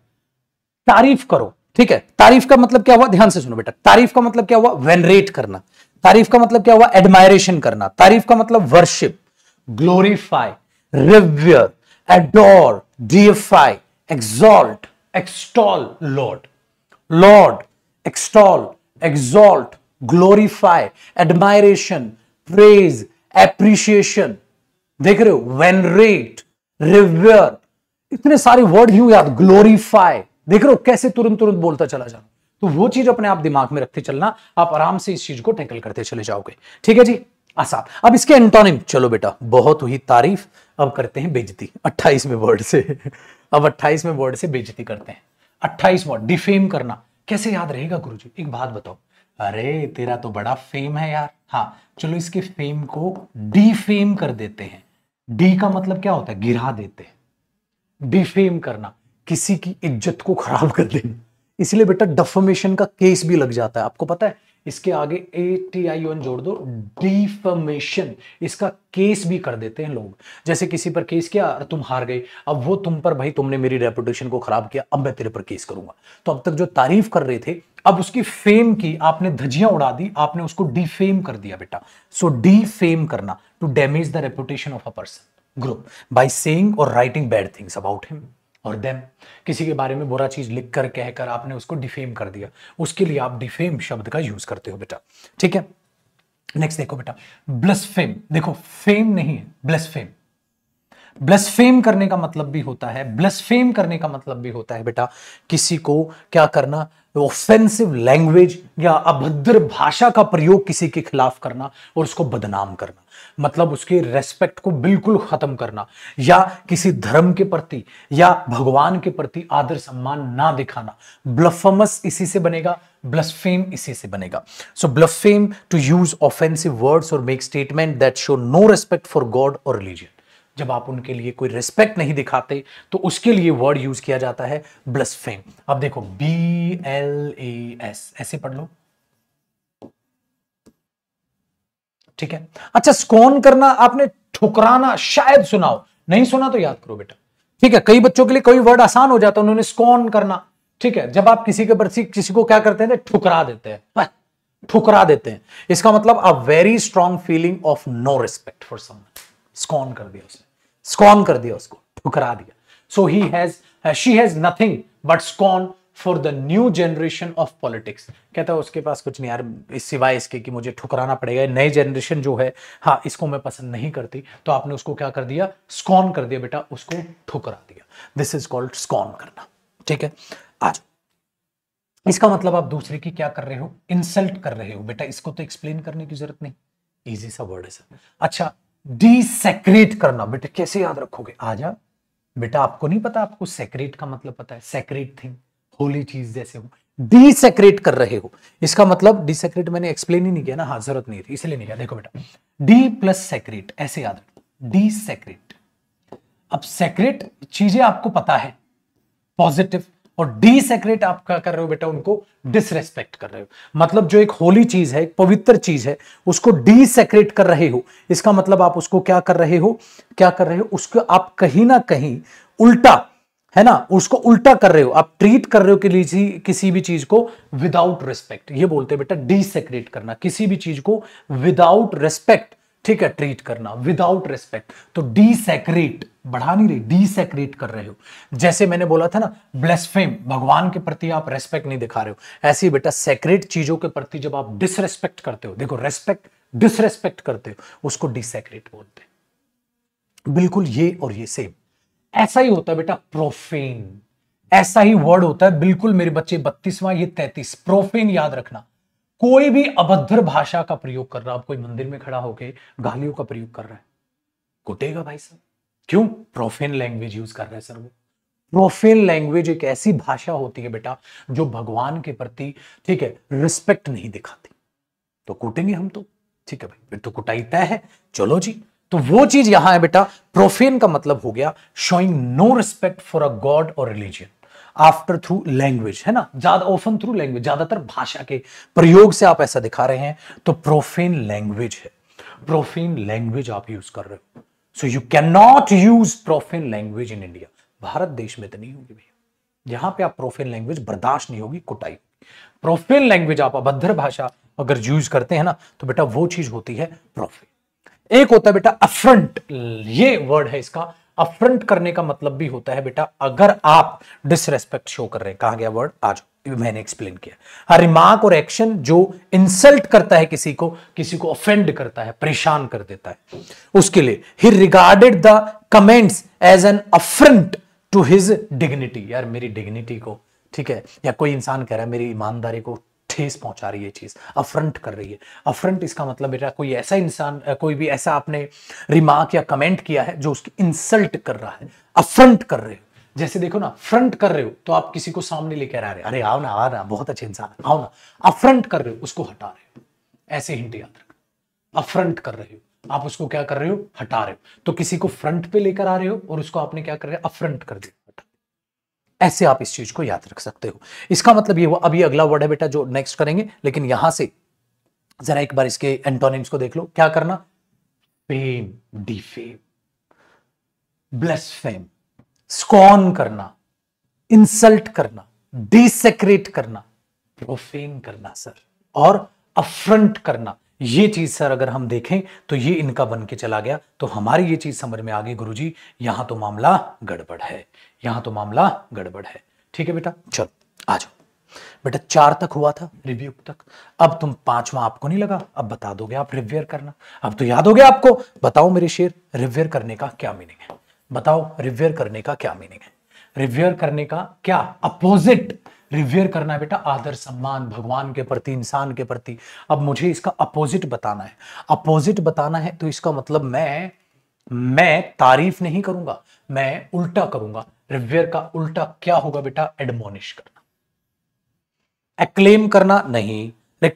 तारीफ करो ठीक है तारीफ का मतलब क्या हुआ ध्यान से सुनो बेटा तारीफ का मतलब क्या हुआ वेनरेट करना तारीफ का मतलब क्या हुआ एडमायरेशन करना तारीफ का मतलब worship glorify revere adore deify exalt extol laud laud extol exalt glorify admiration praise appreciation देख रहे हो वेनरेट रिव्यर इतने सारे वर्ड यू याद ग्लोरीफाई देख रहे हो कैसे तुरंत तुरंत बोलता चला जाना तो वो चीज अपने आप दिमाग में रखते चलना आप आराम से इस चीज को टैकल करते चले जाओगे ठीक है जी आसान अब इसके एंटोनिम चलो बेटा बहुत हुई तारीफ अब करते हैं बेजती अट्ठाईसवें वर्ड से अब 28वें वर्ड से बेजती करते हैं अट्ठाईस वर्ड डिफेम करना कैसे याद रहेगा जी एक बात बताओ अरे तेरा तो बड़ा फेम है यार हाँ चलो इसके फेम को डिफेम कर देते हैं डी का मतलब क्या होता है गिरा देते डिफेम करना किसी की इज्जत को खराब कर देना इसलिए बेटा डफमेशन का केस भी लग जाता है आपको पता है इसके आगे ए टी आई ओन जोड़ दो डिफमेशन इसका केस भी कर देते हैं लोग जैसे किसी पर केस किया और तुम हार गए अब वो तुम पर भाई तुमने मेरी रेपुटेशन को खराब किया अब मैं तेरे पर केस करूंगा तो अब तक जो तारीफ कर रहे थे अब उसकी फेम की आपने धजियां उड़ा दी आपने उसको डिफेम कर दिया बेटा सो डिफेम करना to damage the reputation of a person group by से और writing bad things about him और देम किसी के बारे में बुरा चीज़ लिख कर कहकर आपने उसको डिफेम कर दिया उसके लिए आप डिफेम शब्द का यूज़ करते हो बेटा ठीक है नेक्स्ट देखो बेटा ब्लस फेम देखो फेम नहीं है ब्लस फेम ब्लस फेम करने का मतलब भी होता है ब्लस फेम करने का मतलब भी होता है बेटा किसी को क्या करना ऑफेंसिव लैंग्वेज या अभद्र भाषा का प्रयोग किसी के खिलाफ करना और उसको बदनाम करना मतलब उसके रेस्पेक्ट को बिल्कुल खत्म करना या किसी धर्म के प्रति या भगवान के प्रति आदर सम्मान ना दिखाना ब्लफमस इसी से बनेगा ब्लसफेम इसी से बनेगा so blaspheme to use offensive words और make statement that show no respect for God और रिलीजन जब आप उनके लिए कोई रिस्पेक्ट नहीं दिखाते तो उसके लिए वर्ड यूज किया जाता है ब्लसफेम अब देखो बी एल ए एस ऐसे पढ़ लो ठीक है अच्छा स्कॉन करना आपने ठुकराना शायद सुनाओ नहीं सुना तो याद करो बेटा ठीक है कई बच्चों के लिए कोई वर्ड आसान हो जाता है उन्होंने स्कॉन करना ठीक है जब आप किसी के प्रति किसी को क्या करते हैं तो ठुकरा देते हैं ठुकरा देते हैं इसका मतलब a very strong feeling of no respect for some scorn कर दिया उसने स्कॉन कर दिया उसको ठुकरा दिया so he has she has nothing but scorn for the new generation of politics कहता है उसके पास कुछ नहीं यार इस सिवाय इसके कि मुझे ठुकराना पड़ेगा नई जनरेशन जो है हाँ इसको मैं पसंद नहीं करती तो आपने उसको क्या कर दिया स्कॉन कर दिया बेटा उसको ठुकरा दिया दिस इज कॉल्ड स्कॉन करना ठीक है आज इसका मतलब आप दूसरे की क्या कर रहे हो इंसल्ट कर रहे हो बेटा इसको तो एक्सप्लेन करने की जरूरत नहीं इजी सा वर्ड है सर अच्छा डिसेक्रेट करना बेटे कैसे याद रखोगे आ जा बेटा आपको नहीं पता आपको सेक्रेट का मतलब पता है सेक्रेट थिंग होली चीज जैसे हो डिसेक्रेट कर रहे हो इसका मतलब डिसेक्रेट मैंने एक्सप्लेन ही नहीं किया ना हाँ जरूरत नहीं थी इसलिए नहीं किया देखो बेटा डी प्लस सेक्रेट ऐसे याद रखो डिसेक्रेट अब सेक्रेट चीजें आपको पता है पॉजिटिव और सेक्रेट आप क्या कर रहे हो बेटा उनको डिसरेस्पेक्ट कर रहे हो मतलब जो एक होली चीज है एक पवित्र चीज है उसको डिसेक्रेट कर रहे हो इसका मतलब आप उसको क्या कर रहे हो क्या कर रहे हो उसको आप कहीं ना कहीं उल्टा है ना उसको उल्टा कर रहे हो आप ट्रीट कर रहे हो कि किसी भी चीज को विदाउट रिस्पेक्ट ये बोलते हैं बेटा डिसेक्रेट करना किसी भी चीज को विदाउट रिस्पेक्ट ठीक है ट्रीट करना विदाउट रेस्पेक्ट तो डीसेक्रेट बढ़ा नहीं रही डीसेक्रेट कर रहे हो जैसे मैंने बोला था ना ब्लेसफेम भगवान के प्रति आप रेस्पेक्ट नहीं दिखा रहे हो ऐसे ही बेटा सेक्रेट चीजों के प्रति जब आप डिसरेस्पेक्ट करते हो देखो रेस्पेक्ट डिसरेस्पेक्ट करते हो उसको डिसेक्रेट बोलते बिल्कुल ये और ये सेम ऐसा ही होता है बेटा प्रोफेन ऐसा ही वर्ड होता है बिल्कुल मेरे बच्चे बत्तीसवां ये तैतीस प्रोफेन याद रखना कोई भी अभद्र भाषा का प्रयोग कर रहा आप कोई मंदिर में खड़ा होके गालियों का प्रयोग कर रहा है कुटेगा भाई साहब क्यों प्रोफेन लैंग्वेज यूज कर रहा है सर वो प्रोफेन लैंग्वेज एक ऐसी भाषा होती है बेटा जो भगवान के प्रति ठीक है रिस्पेक्ट नहीं दिखाती तो कूटेंगे हम तो ठीक है भाई फिर तो कुटाई तय है चलो जी तो वो चीज यहां है बेटा प्रोफेन का मतलब हो गया showing no respect for a god और रिलीजियन आफ्टर थ्रू लैंग्वेज है ना ज्यादा ऑफन थ्रू लैंग्वेज ज्यादातर भाषा के प्रयोग से आप ऐसा दिखा रहे हैं तो प्रोफेन लैंग्वेज है प्रोफेन लैंग्वेज आप यूज कर रहे हो so you can not use profane language in India Bharat देश में तो नहीं होगी भैया यहां पे आप प्रोफेन लैंग्वेज बर्दाश्त नहीं होगी कुटाई प्रोफेन लैंग्वेज आप अभद्र भाषा अगर यूज करते हैं ना तो बेटा वो चीज होती है प्रोफेन एक होता है बेटा अफ्रंट ये वर्ड है इसका अफ्रंट करने का मतलब भी होता है बेटा अगर आप डिसरेस्पेक्ट शो कर रहे हैं कहा गया वर्ड आज मैंने एक्सप्लेन किया हर हाँ, रिमार्क और एक्शन जो इंसल्ट करता है किसी को किसी को ऑफेंड करता है परेशान कर देता है उसके लिए he regarded the comments as an affront to his dignity यार मेरी डिग्निटी को ठीक है या कोई इंसान कह रहा है मेरी ईमानदारी को ठेस पहुंचा रही है चीज़ अफ्रंट कर रही है अफ्रंट इसका मतलब बेटा कोई ऐसा इंसान कोई भी ऐसा आपने रिमार्क या कमेंट किया है जो उसकी इंसल्ट कर रहा है अफ्रंट कर रहे हो जैसे देखो ना फ्रंट कर रहे हो तो आप किसी को सामने लेकर आ रहे हो अरे आओ ना आ ना बहुत अच्छे इंसान आओ ना अफ्रंट कर रहे हो उसको हटा रहे हो ऐसे हिंट याद रख अफ्रंट कर रहे हो आप उसको क्या कर रहे हो हटा रहे हो तो किसी को फ्रंट पे लेकर आ रहे हो और उसको आपने क्या कर रहे हो अफ्रंट कर दिया ऐसे आप इस चीज को याद रख सकते हो इसका मतलब ये हुआ अभी अगला वर्ड है बेटा जो नेक्स्ट करेंगे लेकिन यहां से जरा एक बार इसके एंटोनिम्स को देख लो क्या करना fame defame blaspheme scorn करना इंसल्ट करना डिसेक्रेट करना प्रोफेम करना सर और अफ्रंट करना ये चीज़ सर अगर हम देखें तो ये इनका बन के चला गया तो हमारी ये चीज़ समझ में आ गई गुरु जी यहाँ तो मामला गड़बड़ है यहाँ तो मामला गड़बड़ है ठीक है बेटा चलो आ जाओ बेटा चार तक हुआ था रिव्यू तक अब तुम पांचवा आपको नहीं लगा अब बता दोगे आप रिव्यर करना अब तो याद हो गया आपको बताओ मेरे शेर रिव्यर करने का क्या मीनिंग है बताओ रिव्यर करने का क्या मीनिंग है रिव्यर करने का क्या अपोजिट रिवेयर करना है बेटा आदर सम्मान भगवान के प्रति इंसान के प्रति अब मुझे इसका अपोजिट बताना है अपोजिट बताना है तो इसका मतलब मैं मैं तारीफ नहीं करूंगा मैं उल्टा करूंगा रिवेयर का उल्टा क्या होगा बेटा एडमोनिश करना एक्लेम करना नहीं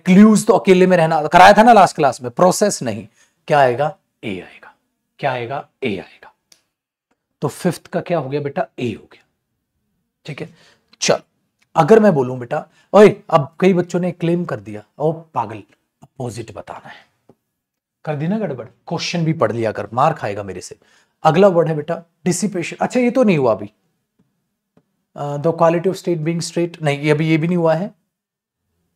क्ल्यूज तो अकेले में रहना कराया था ना लास्ट क्लास में प्रोसेस नहीं क्या आएगा ए आएगा क्या आएगा ए आएगा तो फिफ्थ का क्या हो गया बेटा ए हो गया ठीक है चल अगर मैं बोलूं बेटा ओए अब कई बच्चों ने क्लेम कर दिया ओ पागल अपोजिट बताना है कर दी ना गड़बड़ क्वेश्चन भी पढ़ लिया कर मार खाएगा मेरे से अगला वर्ड है बेटा डिसिपेशन अच्छा ये तो नहीं हुआ अभी the quality of state being straight नहीं ये अभी ये भी नहीं हुआ है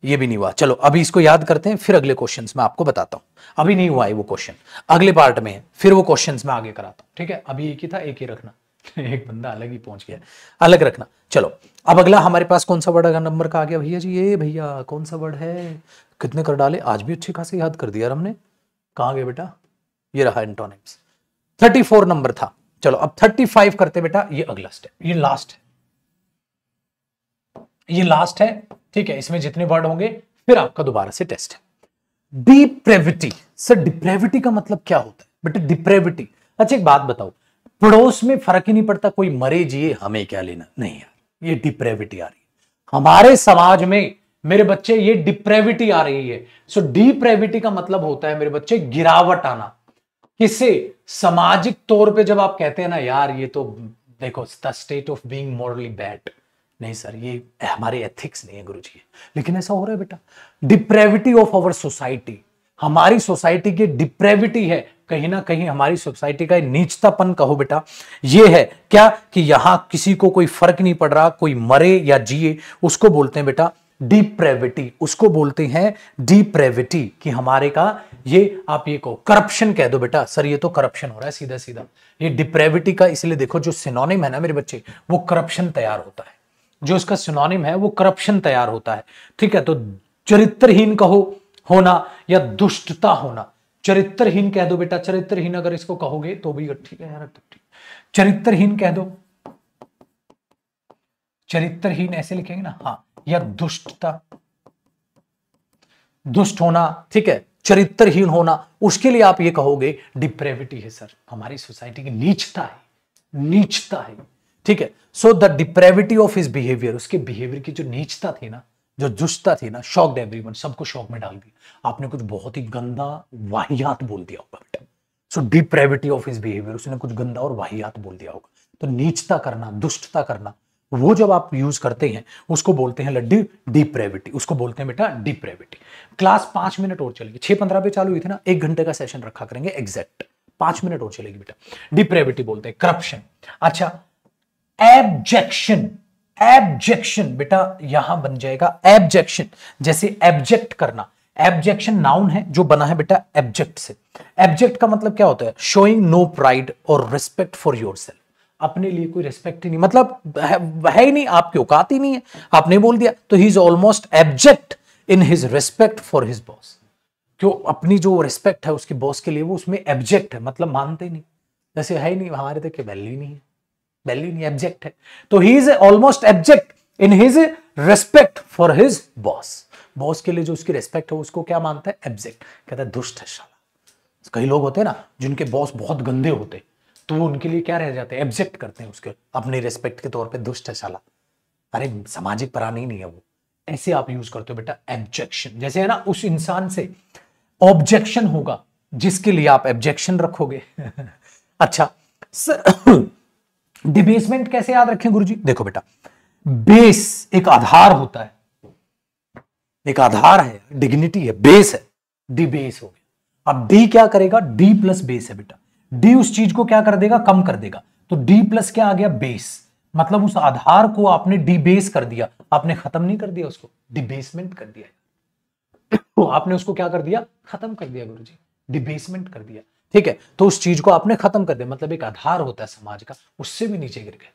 ये भी नहीं हुआ चलो अभी इसको याद करते हैं फिर अगले क्वेश्चन में आपको बताता हूं अभी नहीं हुआ है वो क्वेश्चन अगले पार्ट में है फिर वो क्वेश्चन में आगे कराता हूं ठीक है अभी एक ही था एक ही रखना <laughs> एक बंदा अलग ही पहुंच गया अलग रखना चलो अब अगला हमारे पास कौन सा वर्ड अगर नंबर का आ गया भैया जी ये भैया कौन सा वर्ड है कितने कर डाले आज भी अच्छी खासे याद कर दिया हमने कहाँ गए बेटा ये रहा एंटोनिम्स थर्टी फोर नंबर था चलो अब थर्टी फाइव करते बेटा ये अगला स्टेप ये लास्ट है ये लास्ट है ठीक है इसमें जितने वर्ड होंगे फिर आपका दोबारा से टेस्ट है डिप्रेविटी सर डिप्रेविटी का मतलब क्या होता है बेटा डिप्रेविटी अच्छा एक बात बताओ पड़ोस में फर्क ही नहीं पड़ता कोई मरे जिए हमें क्या लेना नहीं यार ये डिप्रेविटी आ रही है हमारे समाज में मेरे बच्चे ये डिप्रेविटी आ रही है सो डिप्रेविटी का मतलब होता है मेरे बच्चे गिरावट आना किसे सामाजिक तौर पे जब आप कहते हैं ना यार ये तो देखो the state of being morally bad नहीं सर ये हमारे एथिक्स नहीं है गुरु जी लेकिन ऐसा हो रहा है बेटा डिप्रेविटी ऑफ आवर सोसाइटी हमारी सोसाइटी की डिप्रेविटी है कहीं ना कहीं हमारी सोसाइटी का नीचतापन कहो बेटा ये है क्या कि यहां किसी को कोई फर्क नहीं पड़ रहा कोई मरे या जिए उसको बोलते हैं बेटा डिप्रेविटी उसको बोलते हैं डिप्रेविटी कि हमारे का ये आप ये कहो करप्शन कह दो बेटा सर ये तो करप्शन हो रहा है सीधा सीधा ये डिप्रेविटी का इसलिए देखो जो सिनोनिम है ना मेरे बच्चे वो करप्शन तैयार होता है जो इसका सिनोनिम है वो करप्शन तैयार होता है ठीक है तो चरित्रहीन कहो होना या दुष्टता होना चरित्रहीन कह दो बेटा चरित्रहीन अगर इसको कहोगे तो भी ठीक है यार तो ठीक चरित्रहीन कह दो चरित्रहीन ऐसे लिखेंगे ना हाँ या दुष्टता दुष्ट होना ठीक है चरित्रहीन होना उसके लिए आप ये कहोगे डिप्रेविटी है सर हमारी सोसाइटी की नीचता है नीचता है ठीक है so the depravity of his behaviour उसके बिहेवियर की जो नीचता थी ना जो जुस्ता थी ना शॉक एवरी वन सबको शॉक में डाल दिया आपने कुछ बहुत ही गंदा वाहियात बोल दिया होगा बेटा so depravity of his behaviour उसने कुछ गंदा और वाहियात बोल दिया होगा तो नीचता करना दुष्टता करना वो जब आप यूज करते हैं उसको बोलते हैं लड्डी प्राइवेटी उसको बोलते हैं बेटा प्राइवेटी क्लास पांच मिनट और चलेगी छह पंद्रह पे चालू हुई थी ना एक घंटे का सेशन रखा करेंगे एग्जैक्ट पांच मिनट और चलेगी बेटा डिप्रेविटी बोलते हैं करप्शन अच्छा एबजेक्शन एबजेक्शन बेटा यहां बन जाएगा एब्जेक्शन जैसे एबजेक्ट करना एबजेक्शन नाउन है जो बना है बेटा एबजेक्ट से एबजेक्ट का मतलब क्या होता है शोइंग नो प्राइड और रिस्पेक्ट फॉर योर सेल्फ अपने लिए कोई रिस्पेक्ट ही नहीं मतलब है ही नहीं आपकी औकात ही नहीं है आपने बोल दिया तो he is almost abject in his respect for his boss क्यों अपनी जो रिस्पेक्ट है उसके बॉस के लिए वो उसमें एब्जेक्ट है मतलब मानते ही नहीं जैसे है ही नहीं हमारे तक तो वैल्यू ही नहीं है वैल्यू नहीं एब्जेक्ट है तो he is almost abject in his respect for his boss boss के लिए जो उसकी रेस्पेक्ट है उसको क्या मानता है एब्जेक्ट कहता है दुष्ट है शाला कई लोग होते हैं ना जिनके बॉस बहुत गंदे होते तो वो उनके लिए क्या रह जाते हैं एब्जेक्ट करते हैं उसके अपने रेस्पेक्ट के तौर पे दुष्ट है शाला अरे सामाजिक प्राणी नहीं है वो ऐसे आप यूज करते हो बेटा एब्जेक्शन जैसे है ना उस इंसान से ऑब्जेक्शन होगा जिसके लिए आप एब्जेक्शन रखोगे <laughs> अच्छा सर डिबेसमेंट कैसे याद रखें गुरुजी देखो बेटा बेस एक आधार होता है एक आधार है डिग्निटी है बेस है डी बेस हो गया अब डी क्या करेगा डी प्लस बेस है बेटा डी उस चीज को क्या कर देगा कम कर देगा तो डी प्लस क्या आ गया बेस मतलब उस आधार को आपने डिबेस कर दिया आपने खत्म नहीं कर दिया उसको डिबेसमेंट कर दिया तो <coughs> आपने उसको क्या कर दिया खत्म कर दिया गुरु जी डिबेसमेंट कर दिया ठीक है तो उस चीज को आपने खत्म कर दिया मतलब एक आधार होता है समाज का उससे भी नीचे गिर गए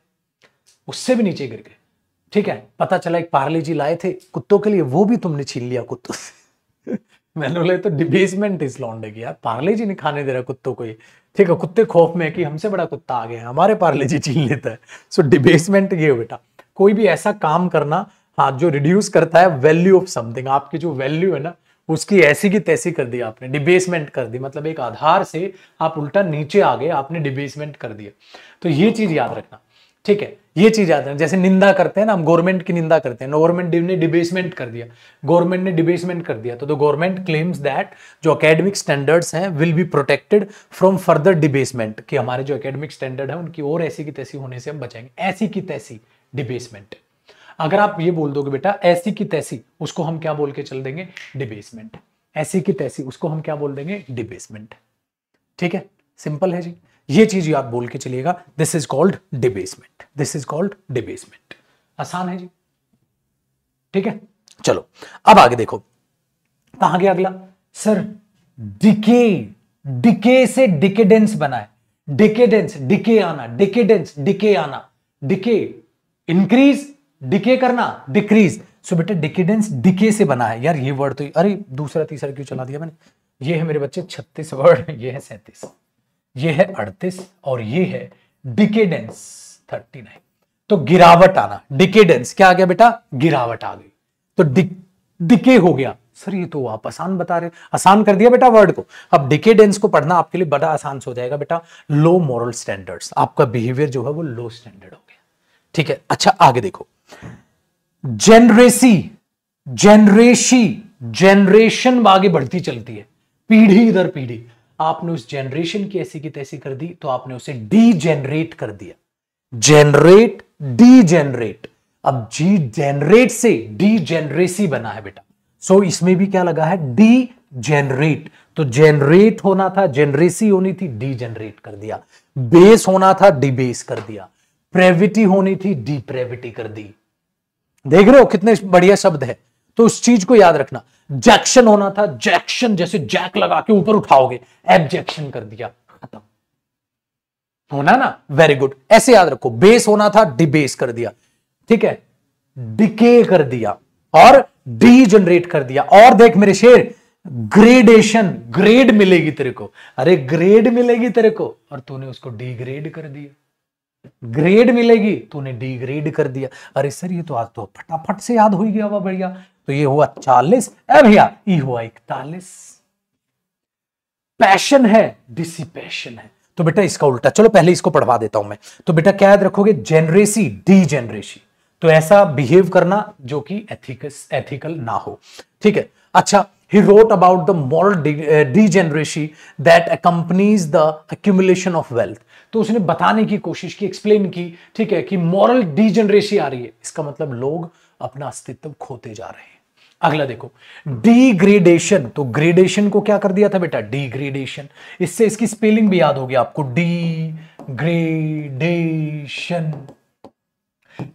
उससे भी नीचे गिर गए ठीक है पता चला एक पार्ले जी लाए थे कुत्तों के लिए वो भी तुमने छीन लिया कुत्तों से <laughs> मैंने बोले तो डिबेसमेंट इस लौंडे की यार पार्ले जी ने खाने दे रहा कुत्तों को ये ठीक है कुत्ते खौफ में है कि हमसे बड़ा कुत्ता आ गया है हमारे पार्ले जी छीन लेता है सो डिबेसमेंट ये बेटा कोई भी ऐसा काम करना हाँ जो रिड्यूस करता है वैल्यू ऑफ समथिंग आपकी जो वैल्यू है ना उसकी ऐसी की तैसी कर दी आपने डिबेसमेंट कर दी मतलब एक आधार से आप उल्टा नीचे आ गए आपने डिबेसमेंट कर दिया तो ये चीज याद रखना ठीक है ये चीज याद रखना जैसे निंदा करते हैं ना हम गवर्नमेंट की निंदा करते हैं गवर्नमेंट ने डिबेसमेंट कर दिया गवर्नमेंट ने डिबेसमेंट कर दिया तो द गवर्नमेंट क्लेम्स दैट जो अकेडमिक स्टैंडर्ड्स हैं will be protected from further debasement कि हमारे जो अकेडमिक स्टैंडर्ड है उनकी और ऐसी की तैसी होने से हम बचाएंगे ऐसी की तैसी डिबेसमेंट अगर आप ये बोल दोगे बेटा ऐसी की तैसी उसको हम क्या बोल के चल देंगे डिबेसमेंट ऐसी की तैसी उसको हम क्या बोल देंगे डिबेसमेंट ठीक है सिंपल है जी ये चीज आप बोल के चलिएगा this is called debasement this is called debasement आसान है जी ठीक है चलो अब आगे देखो कहा गया अगला सर डिके डिके से डिकेडेंस बना है डिकेडेंस डिके आना डिकेडेंस डिके आना डिके इंक्रीज डिके करना डिक्रीज सो बेटा डिकेडेंस डिके से बना है यार ये वर्ड तो अरे दूसरा तीसरा क्यों चला दिया मैंने ये है मेरे बच्चे छत्तीस वर्ड ये है सैंतीस ये है अड़तीस और ये है डिकेडेंस थर्टी नाइन तो गिरावट आना डिकेडेंस क्या आ गया बेटा गिरावट आ गई तो डिके हो गया सर ये तो आप आसान बता रहे आसान कर दिया बेटा वर्ड को अब डिकेडेंस को पढ़ना आपके लिए बड़ा आसान हो जाएगा बेटा लो मॉरल स्टैंडर्ड्स आपका बिहेवियर जो है वो लो स्टैंडर्ड हो गया ठीक है अच्छा आगे देखो जेनरेसी जेनरेशी जेनरेशन आगे बढ़ती चलती है पीढ़ी इधर पीढ़ी आपने उस जेनरेशन की ऐसी की तैसी कर दी तो आपने उसे डी जेनरेट कर दिया जेनरेट डी जेनरेट अब जी जेनरेट से डी जेनरेसी बना है बेटा सो so, इसमें भी क्या लगा है डी जेनरेट तो जेनरेट होना था जेनरेसी होनी थी डी जेनरेट कर दिया बेस होना था डिबेस कर दिया प्रेविटी होनी थी डी प्रेविटी कर दी देख रहे हो कितने बढ़िया शब्द है तो उस चीज को याद रखना जैक्शन होना था जैक्शन जैसे जैक लगा के ऊपर उठाओगे एबजेक्शन कर दिया खत्म होना ना वेरी गुड ऐसे याद रखो बेस होना था डिबेस कर दिया ठीक है डिके कर दिया और जनरेट कर दिया और देख मेरे शेर ग्रेडेशन ग्रेड मिलेगी तेरे को अरे ग्रेड मिलेगी तेरे को और तूने उसको डिग्रेड कर दिया ग्रेड मिलेगी तो उन्हें डी कर दिया अरे सर ये तो आज तो फटाफट से याद हो गया वह बढ़िया तो ये हुआ चालीस ए भैया ये हुआ इकतालीस पैशन है डिसिपेशन है तो बेटा इसका उल्टा चलो पहले इसको पढ़वा देता हूं मैं तो बेटा क्या याद रखोगे जेनरेसी डी जेनरेसी तो ऐसा बिहेव करना जो कि एथिकस एथिकल ना हो ठीक है अच्छा he wrote about the moral degeneracy that that the accumulation of wealth तो उसने बताने की कोशिश की एक्सप्लेन की ठीक है कि मॉरल डीजनरेसी आ रही है इसका मतलब लोग अपना अस्तित्व खोते जा रहे हैं अगला देखो डिग्रेडेशन तो ग्रेडेशन को क्या कर दिया था बेटा डिग्रेडेशन इससे इसकी स्पेलिंग भी याद होगी आपको डी ग्रेडेशन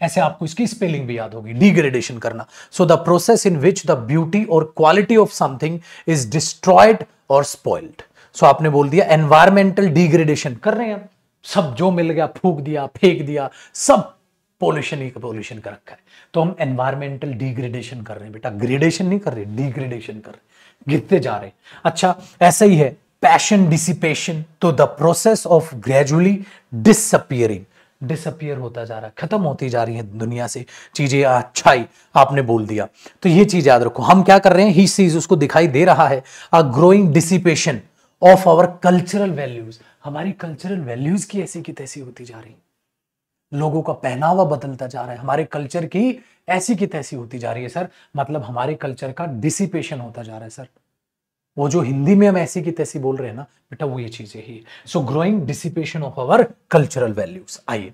ऐसे आपको इसकी स्पेलिंग भी याद होगी डिग्रेडेशन करना so the process in which the beauty और quality of something is destroyed और स्पॉइल्ड सो आपने बोल दिया एनवायरमेंटल डिग्रेडेशन कर रहे हैं सब जो मिल गया फूक दिया फेंक दिया सब पोल्यूशन ही पोल्यूशन कर रखा है तो हम एनवायरमेंटल डिग्रेडेशन कर रहे हैं बेटा ग्रेडेशन नहीं कर रहे डिग्रेडेशन कर रहे गिरते जा रहे हैं अच्छा ऐसा ही है पैशन डिसिपेशन तो the process of gradually disappearing disappear होता जा रहा है खत्म होती जा रही है दुनिया से चीजें अच्छाई आपने बोल दिया तो ये चीज याद रखो हम क्या कर रहे हैं ही चीज उसको दिखाई दे रहा है a growing dissipation of our cultural values हमारी कल्चरल वैल्यूज की ऐसी की तैसी होती जा रही लोगों का पहनावा बदलता जा रहा है हमारे कल्चर की ऐसी की तैसी होती जा रही है सर मतलब हमारे कल्चर का डिसिपेशन होता जा रहा है सर वो जो हिंदी में हम ऐसी की तैसी बोल रहे हैं ना बेटा वो ये चीजें ही so growing dissipation of our cultural values आइए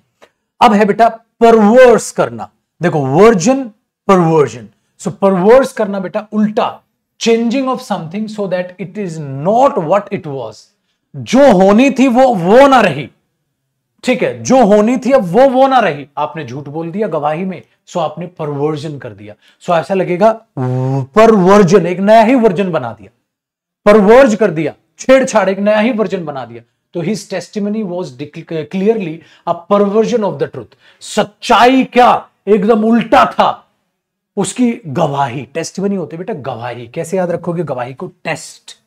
अब है बेटा परवर्स करना देखो वर्जन परवर्जन सो परवर्स करना बेटा उल्टा changing of something so that it is not what it was जो होनी थी वो वो ना रही ठीक है जो होनी थी अब वो वो ना रही आपने झूठ बोल दिया गवाही में सो आपने परवर्जन कर दिया सो ऐसा लगेगा परवर्जन एक नया ही वर्जन बना दिया परवर्ज कर दिया छेड़छाड़ एक नया ही वर्जन बना दिया तो his testimony was clearly a perversion of the truth सच्चाई क्या एकदम उल्टा था उसकी गवाही टेस्टिमनी होते बेटा गवाही कैसे याद रखोगे गवाही को टेस्ट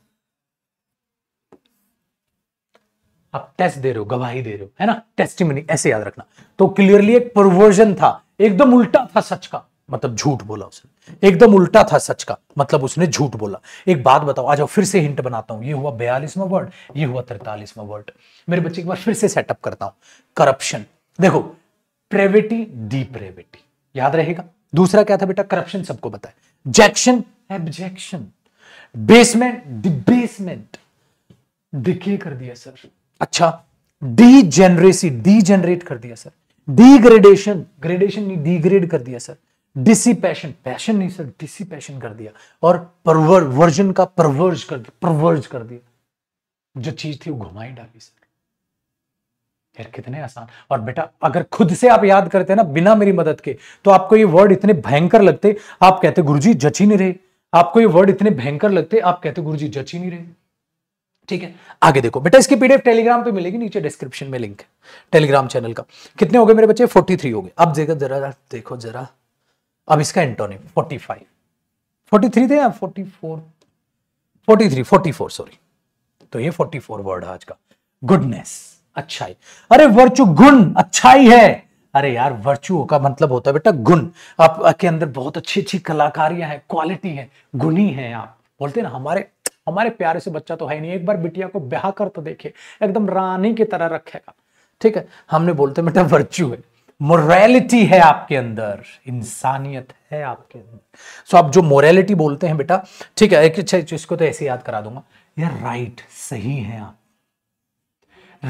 आप टेस्ट दे रहे हो गवाही दे रहे हो है ना टेस्टिमनी ऐसे याद रखना तो क्लियरली एक प्रवर्जन था एकदम उल्टा था सच का मतलब झूठ बोला उसने एकदम उल्टा था सच का मतलब उसने झूठ बोला एक बात बताओ आ जाओ फिर से हिंट बनाता हूं ये हुआ बयालीसवा वर्ड ये हुआ तिरतालीसवा वर्ड मेरे बच्चे के बार फिर से सेटअप करता हूं करप्शन देखो प्रेविटी डी प्रेविटी याद रहेगा दूसरा क्या था बेटा करप्शन सबको बताए जैक्शन एब्जेक्शन बेसमेंट डिबेसमेंट डिके कर दिया सर अच्छा डी जेनरेसी डी जनरेट कर दिया सर डिग्रेडेशन ग्रेडेशन नहीं डिग्रेड कर दिया सर डिसिपेशन पैशन नहीं सर डिसिपेशन कर दिया और परवर वर्जन का परवर्ज कर दिया परवर्ज कर दिया जो चीज थी वो घुमाई डाली सर यार कितने आसान और बेटा अगर खुद से आप याद करते ना बिना मेरी मदद के तो आपको ये वर्ड इतने भयंकर लगते आप कहते गुरुजी जच ही नहीं रहे आपको ये वर्ड इतने भयंकर लगते आप कहते गुरुजी जच ही नहीं रहे ठीक है आगे देखो बेटा इसकी पीडीएफ टेलीग्राम पे मिलेगी नीचे डिस्क्रिप्शन में लिंक है टेलीग्राम चैनल का कितने हो गए मेरे बच्चे 43 हो गए अब देखो जरा देखो जरा अब इसका एंटोनिम 45 43 थे या 44 43 44 सॉरी तो ये 44 वर्ड आज का गुडनेस अच्छाई अरे वर्चू गुण अच्छाई है अरे यार वर्चुओ का मतलब होता है बेटा गुण आपके अंदर बहुत अच्छी अच्छी कलाकारियां हैं क्वालिटी है गुणी है आप बोलते हैं ना हमारे हमारे प्यारे से बच्चा तो है नहीं एक बार बिटिया को ब्याह कर तो देखे एकदम रानी की तरह रखेगा ठीक है हमने बोलते बेटा वर्च्यू है मोरलिटी है आपके अंदर इंसानियत है आपके अंदर सो आप जो मोरलिटी बोलते हैं बेटा ठीक है एक अच्छा इसको तो ऐसे याद करा दूंगा यार राइट सही है आप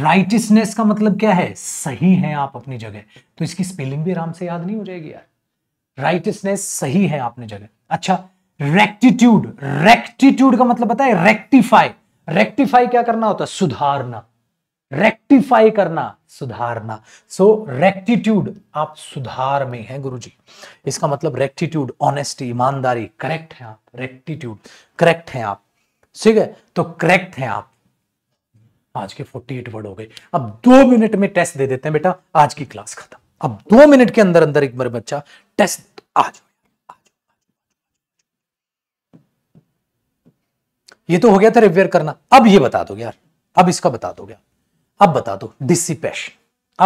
राइटिसनेस का मतलब क्या है सही है आप अपनी जगह तो इसकी स्पेलिंग भी आराम से याद नहीं हो जाएगी यार राइटिसनेस सही है आपने जगह अच्छा रेक्टिट्यूड रेक्टिट्यूड का मतलब पता है रेक्टिफाई रेक्टिफाई क्या करना होता है सुधारना रेक्टिफाई करना सुधारना सो so, रेक्टिट्यूड आप सुधार में हैं गुरुजी इसका मतलब रेक्टिट्यूड ऑनेस्टी ईमानदारी करेक्ट है आप रेक्टिट्यूड करेक्ट हैं आप ठीक है तो करेक्ट हैं आप आज के 48 वर्ड हो गए अब दो मिनट में टेस्ट दे देते हैं बेटा आज की क्लास खत्म अब दो मिनट के अंदर अंदर एक बार बच्चा टेस्ट आज ये तो हो गया था रिपेयर करना अब ये बता दो यार अब इसका बता दो यार अब बता दो डिसिपेश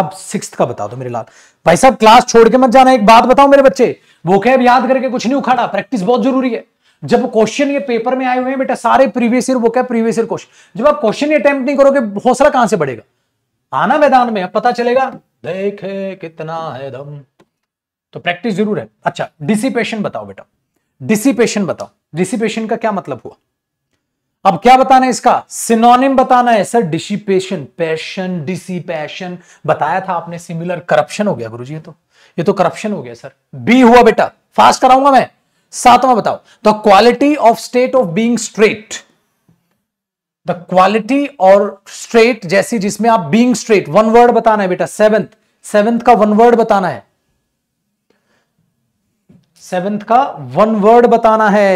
अब सिक्स का बता दो मेरे लाल भाई साहब क्लास छोड़ के मत जाना एक बात बताओ मेरे बच्चे वो कह याद करके कुछ नहीं उखाड़ा प्रैक्टिस बहुत जरूरी है जब क्वेश्चन ये पेपर में आए हुए हैं बेटा सारे प्रीवियस ईयर वो क्या प्रीवियस ईयर क्वेश्चन जब आप क्वेश्चन अटेम्प्ट नहीं करोगे हौसला कहां से बढ़ेगा आना मैदान में अब पता चलेगा देखे कितना है दम तो प्रैक्टिस जरूर है अच्छा डिसिपेशन बताओ बेटा डिसिपेशन बताओ डिसिपेशन का क्या मतलब हुआ अब क्या बताना है इसका सिनोनिम बताना है सर डिसिपेशन पैशन डिसिपैशन बताया था आपने सिमिलर करप्शन हो गया गुरु जी तो ये तो करप्शन हो गया सर बी हुआ बेटा फास्ट कराऊंगा मैं सातवां बताओ the quality of state of being straight the quality और स्ट्रेट जैसी जिसमें आप बींग स्ट्रेट वन वर्ड बताना है बेटा सेवेंथ सेवेंथ का वन वर्ड बताना है सेवेंथ का वन वर्ड बताना है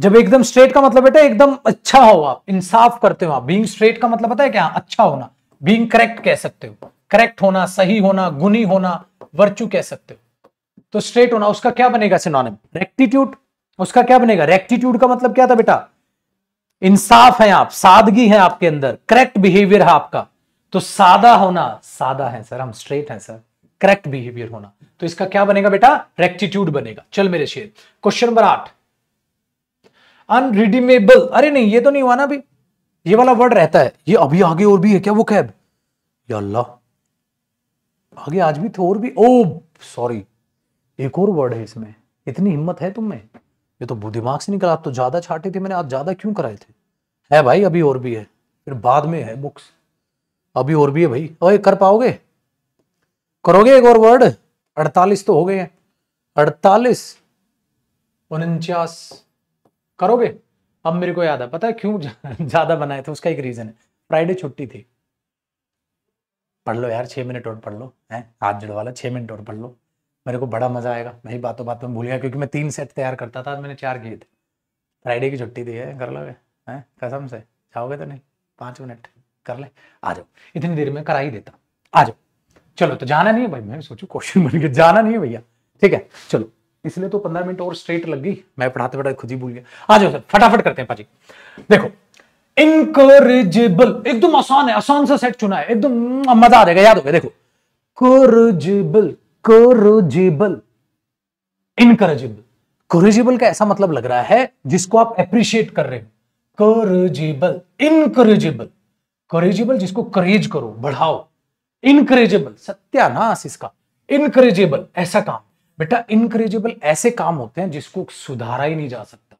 जब एकदम स्ट्रेट का मतलब बेटा एकदम अच्छा हो आप इंसाफ करते हो आप बींग स्ट्रेट का मतलब पता है क्या अच्छा होना बींग करेक्ट कह सकते हो करेक्ट होना सही होना गुनी होना वर्चू कह सकते हो तो स्ट्रेट होना उसका क्या बनेगा सिनोनिम रेक्टिट्यूड उसका क्या बनेगा रेक्टिट्यूड का मतलब क्या था बेटा इंसाफ है आप सादगी है आपके अंदर करेक्ट बिहेवियर है आपका तो सादा होना सादा है सर हम स्ट्रेट हैं सर करेक्ट बिहेवियर होना तो इसका क्या बनेगा बेटा रेक्टिट्यूड बनेगा चल मेरे शेर क्वेश्चन नंबर आठ अनरिडीमेबल अरे नहीं ये तो नहीं हुआ ना अभी ये वाला वर्ड रहता है ये अभी आगे और भी है क्या वो कैब या आगे आज भी थे और भी ओ सॉरी एक और वर्ड है इसमें इतनी हिम्मत है तुम्हें ये तो दिमाग से निकला आप तो ज्यादा छाटे थे मैंने आप ज्यादा क्यों कराए थे है भाई अभी और भी है फिर बाद में है बुक्स अभी और भी है भाई और कर पाओगे करोगे एक और वर्ड अड़तालीस तो हो गए हैं अड़तालीस उनचास करोगे अब मेरे को याद है पता है क्यों <laughs> ज्यादा बनाए थे उसका एक रीजन है फ्राइडे छुट्टी थी पढ़ लो यार छह मिनट और पढ़ लो है हाथ जुड़वा वाला छह मिनट और पढ़ लो मेरे को बड़ा मजा आएगा मैं बातों बातों में भूल गया क्योंकि मैं तीन सेट तैयार करता था मैंने चार किए थे फ्राइडे की छुट्टी थी है कर लोगे हैं कसम से जाओगे तो नहीं पांच मिनट कर ले आ जाओ इतनी देर में करा ही देता आ जाओ चलो तो जाना नहीं है भाई मैं सोचू क्वेश्चन बन के जाना नहीं है भैया ठीक है चलो इसलिए तो पंद्रह मिनट और स्ट्रेट लग गई मैं पढ़ाते पढ़ाते खुद ही भूल गया आ जाओ सर फटाफट करते हैं पाजी देखो इनकरेजेबल एकदम आसान है आसान सा सेट चुना है एकदम मजा आ जाएगा याद हो गया देखो करेजेबल करेजेबल इनकरेजेबल करेजेबल का ऐसा मतलब लग रहा है जिसको आप अप्रिशिएट कर रहे हो करेजेबल इनकरेजेबल करेजेबल जिसको करेज करो बढ़ाओ इनकरेजेबल सत्यानाश इसका इनकरेजेबल ऐसा काम बेटा इनक्रेजिबल ऐसे काम होते हैं जिसको सुधारा ही नहीं जा सकता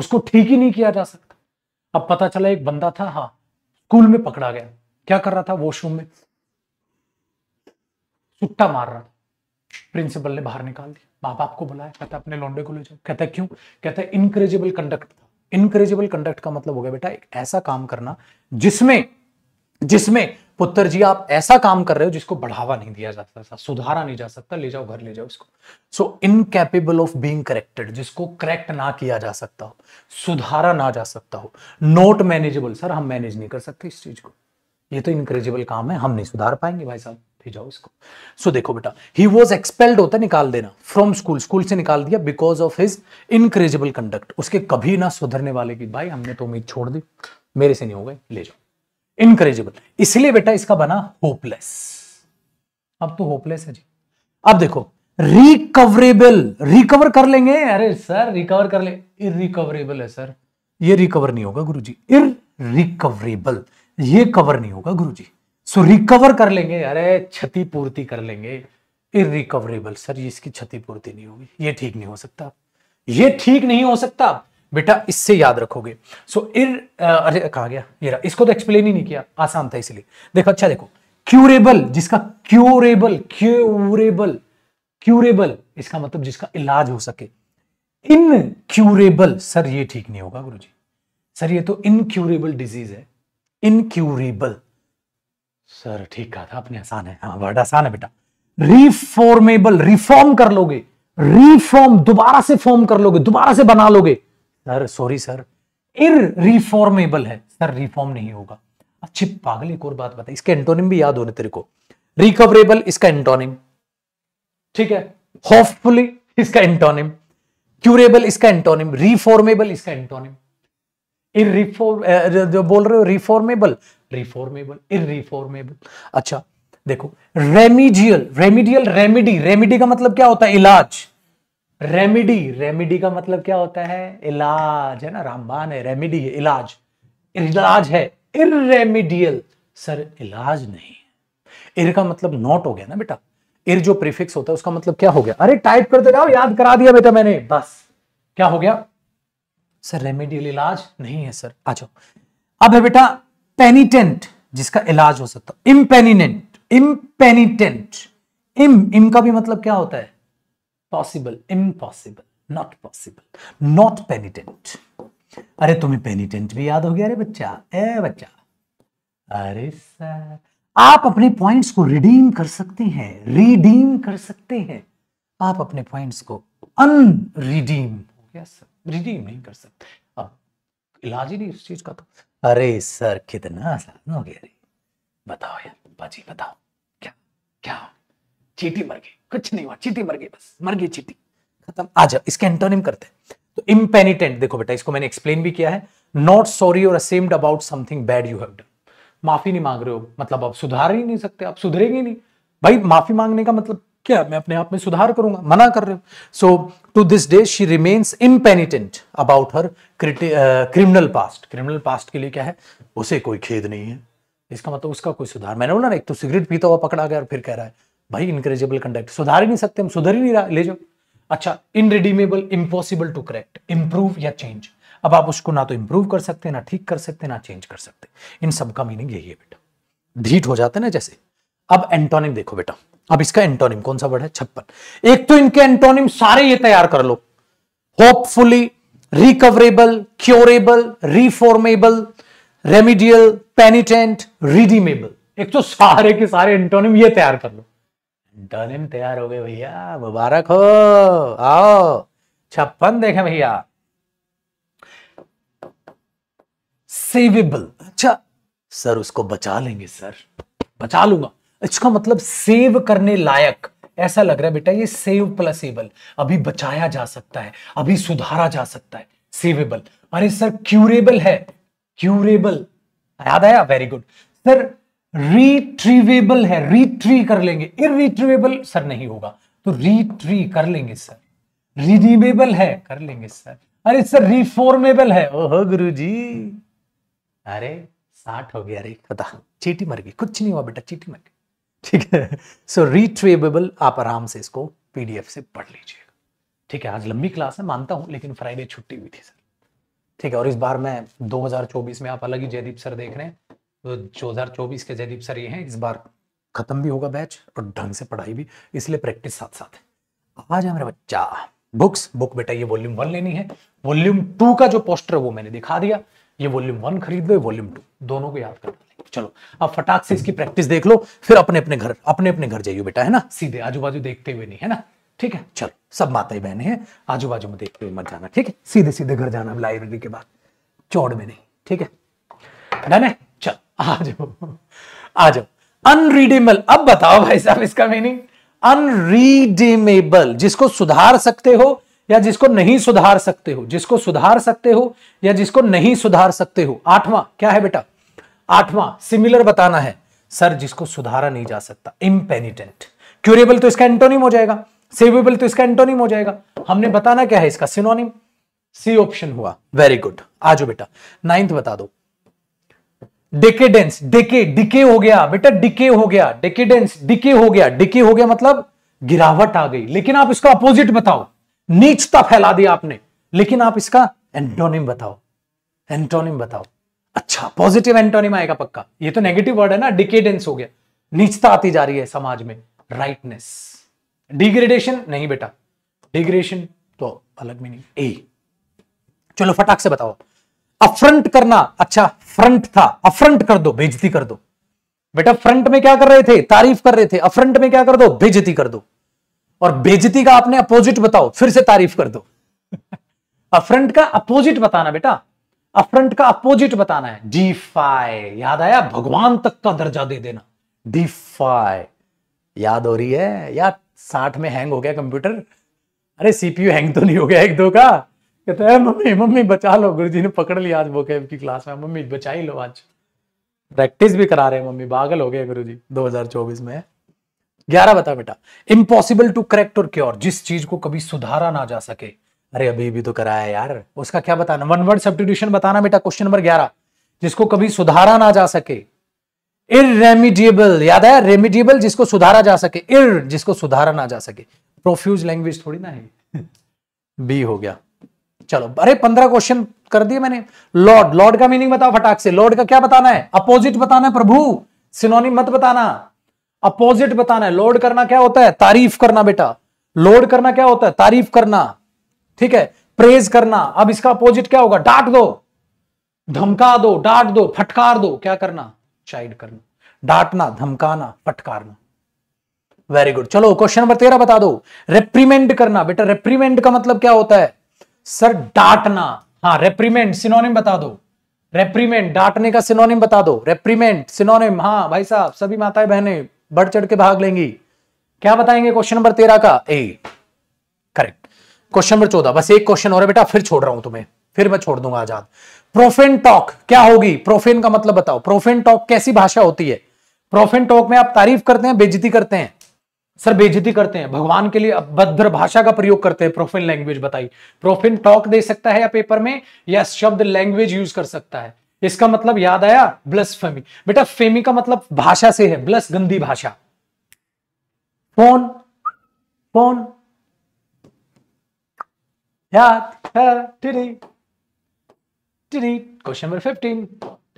उसको ठीक ही नहीं किया जा सकता अब पता चला एक बंदा था हाँ स्कूल में पकड़ा गया क्या कर रहा था वॉशरूम में सुट्टा मार रहा था प्रिंसिपल ने बाहर निकाल दिया माँ बाप को बुलाया कहता अपने लौंडे को ले जाओ कहता क्यों कहता इनक्रेजिबल कंडक्ट था इनक्रेजिबल कंडक्ट का मतलब हो गया बेटा एक ऐसा काम करना जिसमें जिसमें पुत्र जी आप ऐसा काम कर रहे हो जिसको बढ़ावा नहीं दिया जाता था सुधारा नहीं जा सकता ले जाओ घर ले जाओ इसको so incapable of being corrected जिसको करेक्ट ना किया जा सकता हो सुधारा ना जा सकता हो नॉट मैनेजेबल सर हम मैनेज नहीं कर सकते इस चीज को ये तो इनक्रेजिबल काम है हम नहीं सुधार पाएंगे भाई साहब भेजाओ इसको सो so, देखो बेटा ही वॉज एक्सपेल्ड होता है निकाल देना फ्रॉम स्कूल स्कूल से निकाल दिया because of his incorrigible conduct उसके कभी ना सुधरने वाले की भाई हमने तो उम्मीद छोड़ दी मेरे से नहीं हो गए ले जाओ इनकरेजेबल इसलिए बेटा इसका बना होपलेस अब तो होपलेस है जी अब देखो रिकवरेबल रिकवर कर लेंगे अरे सर रिकवर कर ले इरिकवरेबल है सर ये रिकवर नहीं होगा गुरुजी इर रिकवरेबल ये कवर नहीं होगा गुरुजी सो रिकवर कर लेंगे अरे क्षतिपूर्ति कर लेंगे इरिकवरेबल सर ये इसकी क्षतिपूर्ति नहीं होगी ये ठीक नहीं हो सकता ये ठीक नहीं हो सकता बेटा इससे याद रखोगे सो so, इर अरे कहा गया ये रहा इसको तो एक्सप्लेन ही नहीं किया आसान था इसलिए देखो अच्छा देखो क्यूरेबल जिसका क्यूरेबल क्यूरेबल क्यूरेबल इसका मतलब जिसका इलाज हो सके इन क्यूरेबल सर ये ठीक नहीं होगा गुरु जी सर ये तो इनक्यूरेबल डिजीज है इनक्यूरेबल सर ठीक कहा था अपने आसान है हाँ वर्ड आसान है बेटा रिफॉर्मेबल रिफॉर्म कर लोगे रिफॉर्म दोबारा से फॉर्म कर लोगे दोबारा से बना लोगे सर सॉरी सर इरिफॉर्मेबल है सर रिफॉर्म नहीं होगा अच्छे पागल एक और बात बता इसके एंटोनिम भी याद होने तेरे को रिकवरेबल इसका एंटोनिम ठीक है होपफुली इसका एंटोनिम क्यूरेबल इसका एंटोनिम रिफॉर्मेबल इसका एंटोनिम इरिफॉर्म जो बोल रहे हो रिफॉर्मेबल रिफॉर्मेबल इरिफॉर्मेबल अच्छा देखो रेमिडियल रेमिडियल रेमिडी रेमिडी का मतलब क्या होता है इलाज रेमिडी रेमिडी का मतलब क्या होता है इलाज है ना रामबान है रेमिडी है इलाज इलाज है इेमिडियल सर इलाज नहीं इर का मतलब नॉट हो गया ना बेटा इर जो प्रीफिक्स होता है उसका मतलब क्या हो गया अरे टाइप करते जाओ याद करा दिया बेटा मैंने बस क्या हो गया सर रेमेडियल इलाज नहीं है सर आ जाओ अब है बेटा पेनिटेंट जिसका इलाज हो सकता इम्पेनिनेंट इम्पेनिटेंट इम इम का भी मतलब क्या होता है possible impossible not possible not penitent अरे तुम्हें पेनिटेंट भी याद हो गया अरे बच्चा ए बच्चा अरे सर आप अपने पॉइंट्स को रिडीम कर सकते हैं रिडीम कर सकते हैं आप अपने पॉइंट्स को अनरिडीम हो गया सर रिडीम नहीं कर सकते अब इलाज ही नहीं इस चीज का तो अरे सर कितना आसान हो गया अरे बताओ यार बाजी बताओ चीटी मर गई कुछ नहीं हुआ चीटी मर गई बस मर गई चीटी खत्म आ जाओ इसके एंटोनिम करते हैं तो इम्पेनिटेंट देखो बेटा इसको मैंने एक्सप्लेन भी किया है नॉट सॉरी और ashamed about something bad you have done माफी नहीं मांग रहे हो मतलब आप सुधार ही नहीं सकते आप सुधरेंगे नहीं भाई माफी मांगने का मतलब क्या मैं अपने आप में सुधार करूंगा मना कर रहे हो so to this day she remains impenitent about her criminal past criminal past के लिए क्या है उसे कोई खेद नहीं है इसका मतलब उसका कोई सुधार मैंने बोला ना एक तो सिगरेट पीता हुआ पकड़ा गया और फिर कह रहा है भाई इनक्रेजेबल कंडक्ट सुधार ही नहीं सकते हम सुधर ही नहीं रहा ले जाओ अच्छा irredeemable impossible to correct improve या चेंज अब आप उसको ना तो इंप्रूव कर सकते ना ठीक कर सकते ना चेंज कर सकते इन सब का मीनिंग यही है बेटा ढीठ हो जाते ना जैसे अब एंटोनिम देखो बेटा अब इसका एंटोनिम कौन सा वर्ड है छप्पन एक तो इनके एंटोनिम सारे ये तैयार कर लो hopefully recoverable curable reformable remedial penitent redeemable एक तो सारे के सारे एंटोनिम ये तैयार कर लो डालिम तैयार हो गए भैया मुबारक हो आओ छप्पन देखें भैया सेवेबल अच्छा सर उसको बचा लेंगे सर बचा लूंगा इसका मतलब सेव करने लायक ऐसा लग रहा है बेटा ये सेव प्लस एबल अभी बचाया जा सकता है अभी सुधारा जा सकता है सेवेबल अरे सर क्यूरेबल है क्यूरेबल याद आया वेरी गुड सर रिट्रीवेबल है री रिट्री कर लेंगे इरिट्रीवेबल सर नहीं होगा तो रिट्री कर लेंगे सर रिडीमेबल है कर लेंगे सर अरे सर रिफॉर्मेबल है ओहो गुरु जी अरे साठ हो गया अरे पता चीटी मर गई कुछ नहीं हुआ बेटा चीटी मर गई ठीक है सो so, आप आराम से इसको पीडीएफ से पढ़ लीजिएगा ठीक है आज लंबी क्लास है मानता हूं लेकिन फ्राइडे छुट्टी हुई थी सर ठीक है और इस बार मैं 2024 में आप अलग ही जयदीप सर देख रहे हैं तो 2024 के जयदीप सर ये हैं इस बार ख़त्म भी होगा बैच और ढंग से पढ़ाई भी इसलिए प्रैक्टिस साथ साथ है आज है मेरा बच्चा बुक्स बुक बेटा ये वॉल्यूम वन लेनी है वॉल्यूम टू का जो पोस्टर है वो मैंने दिखा दिया ये वॉल्यूम वन खरीद लो वॉल्यूम टू दोनों को याद कर चलो अब फटाक से इसकी प्रैक्टिस देख लो फिर अपने अपने घर अपने अपने घर जाइए बेटा है ना सीधे आजू बाजू देखते हुए नहीं है ना ठीक है चलो सब माताएं बहने हैं आजू बाजू में देखते हुए मत जाना ठीक है सीधे सीधे घर जाना लाइब्रेरी के बाद चौड़ में नहीं ठीक है डन है चलो आ जाओ आ जाओ अनरीडेबल अब बताओ भाई साहब इसका मीनिंग अनरीडेमेबल जिसको सुधार सकते हो या जिसको नहीं सुधार सकते हो जिसको सुधार सकते हो या जिसको नहीं सुधार सकते हो आठवां क्या है बेटा आठवां सिमिलर बताना है सर जिसको सुधारा नहीं जा सकता इम्पेनिटेंट क्यूरेबल तो इसका एंटोनिम हो जाएगा सेवेबल तो इसका एंटोनिम हो जाएगा हमने बताना क्या है इसका सिनोनिम सी ऑप्शन हुआ वेरी गुड आज बेटा नाइन्थ बता दो डेकेडेंस डेके डिके हो गया बेटा डिके हो गया डेकेडेंस डिके हो गया डिके हो गया मतलब गिरावट आ गई लेकिन आप इसका अपोजिट बताओ नीचता फैला दिया आपने लेकिन आप इसका एंटोनिम बताओ एंटोनिम बताओ अच्छा पॉजिटिव एंटोनिम आएगा पक्का ये तो नेगेटिव वर्ड है ना डिकेडेंस हो गया नीचता आती जा रही है समाज में राइटनेस डिग्रेडेशन नहीं बेटा डिग्रेडेशन तो अलग मीनिंग ए चलो फटाक से बताओ अफ्रंट करना अच्छा फ्रंट था अफ्रंट कर दो बेजती कर दो बेटा फ्रंट में क्या कर रहे थे तारीफ कर रहे थे अफ्रंट में क्या कर दो बेजती कर दो और बेजती का आपने अपोजिट बताओ फिर से तारीफ कर दो अफ्रंट का अपोजिट बताना बेटा अफ्रंट का अपोजिट बताना है डीफाई याद आया भगवान तक का दर्जा दे देना डीफाई याद हो रही है या साठ में हैंग हो गया कंप्यूटर अरे सीपीयू हैंग तो नहीं हो गया एक दो का कहते हैं मम्मी मम्मी बचा लो गुरु ने पकड़ लिया आज वोकेब की क्लास में मम्मी बचा ही लो आज प्रैक्टिस भी करा रहे हैं मम्मी पागल हो गए गुरु जी दो में ग्यारह बता बेटा इम्पॉसिबल टू करेक्ट और क्योर जिस चीज को कभी सुधारा ना जा सके अरे अभी भी तो कराया यार उसका क्या बताना वन वर्ड सब्सटीट्यूशन बताना बेटा क्वेश्चन नंबर ग्यारह जिसको कभी सुधारा ना जा सके इरेमिडिएबल याद है रेमिडिएबल जिसको सुधारा जा सके इर जिसको सुधारा ना जा सके प्रोफ्यूज लैंग्वेज थोड़ी ना है बी <laughs> हो गया चलो अरे पंद्रह क्वेश्चन कर दिए मैंने लॉर्ड लॉर्ड का मीनिंग बताओ फटाक से लॉर्ड का क्या बताना है अपोजिट बताना है प्रभु सिनोनिम मत बताना अपोजिट बताना है लॉर्ड करना क्या होता है तारीफ करना बेटा लॉर्ड करना क्या होता है तारीफ करना ठीक है प्रेज करना अब इसका अपोजिट क्या होगा डांट दो धमका दो डांट दो फटकार दो क्या करना चाइड करना डांटना धमकाना फटकारना वेरी गुड चलो क्वेश्चन नंबर तेरह बता दो रेप्रीमेंट करना बेटा रेप्रीमेंट का मतलब क्या होता है सर डांटना हाँ रेप्रीमेंट सिनोनिम बता दो रेप्रीमेंट डांटने का सिनोनिम बता दो रेप्रीमेंट सिनोनिम हाँ भाई साहब सभी माताएं बहनें बढ़ चढ़ के भाग लेंगी क्या बताएंगे क्वेश्चन नंबर तेरह का ए करेक्ट क्वेश्चन नंबर चौदह बस एक क्वेश्चन और है बेटा फिर छोड़ रहा हूं तुम्हें फिर मैं छोड़ दूंगा आजाद प्रोफेन टॉक क्या होगी प्रोफेन का मतलब बताओ प्रोफेन टॉक कैसी भाषा होती है प्रोफेन टॉक में आप तारीफ करते हैं बेजती करते हैं सर बेजती करते हैं भगवान के लिए अभद्र भाषा का प्रयोग करते हैं प्रोफिन लैंग्वेज बताई प्रोफिन टॉक दे सकता है या पेपर में या शब्द लैंग्वेज यूज कर सकता है इसका मतलब याद आया ब्लस फेमी बेटा फेमी का मतलब भाषा से है ब्लस गंदी भाषा फोन फोन याद क्वेश्चन नंबर फिफ्टीन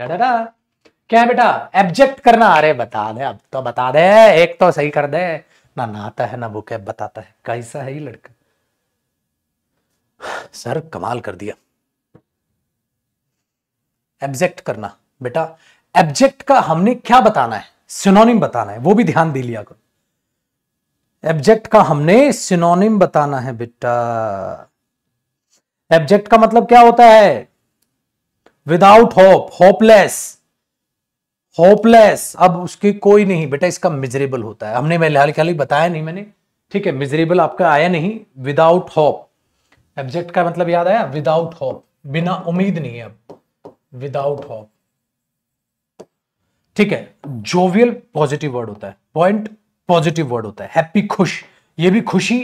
क्या है बेटा एब्जेक्ट करना अरे बता दे अब तो बता दे एक तो सही कर दे ना नहाता है ना वो कैब बताता है कैसा है ये लड़का सर कमाल कर दिया एब्जेक्ट करना बेटा एब्जेक्ट का हमने क्या बताना है सिनोनिम बताना है वो भी ध्यान दे लिया करो एब्जेक्ट का हमने सिनोनिम बताना है बेटा एब्जेक्ट का मतलब क्या होता है विदाउट होप होपलेस होपलेस अब उसकी कोई नहीं बेटा इसका मिजरेबल होता है हमने मैं हाल बताया नहीं मैंने ठीक है मिजरेबल आपका आया नहीं विदाउट होप एब्जेक्ट का मतलब याद आया विदाउट होप बिना उम्मीद नहीं है अब विदाउट होप ठीक है जोवियल पॉजिटिव वर्ड होता है पॉइंट पॉजिटिव वर्ड होता है हैप्पी खुश ये भी खुशी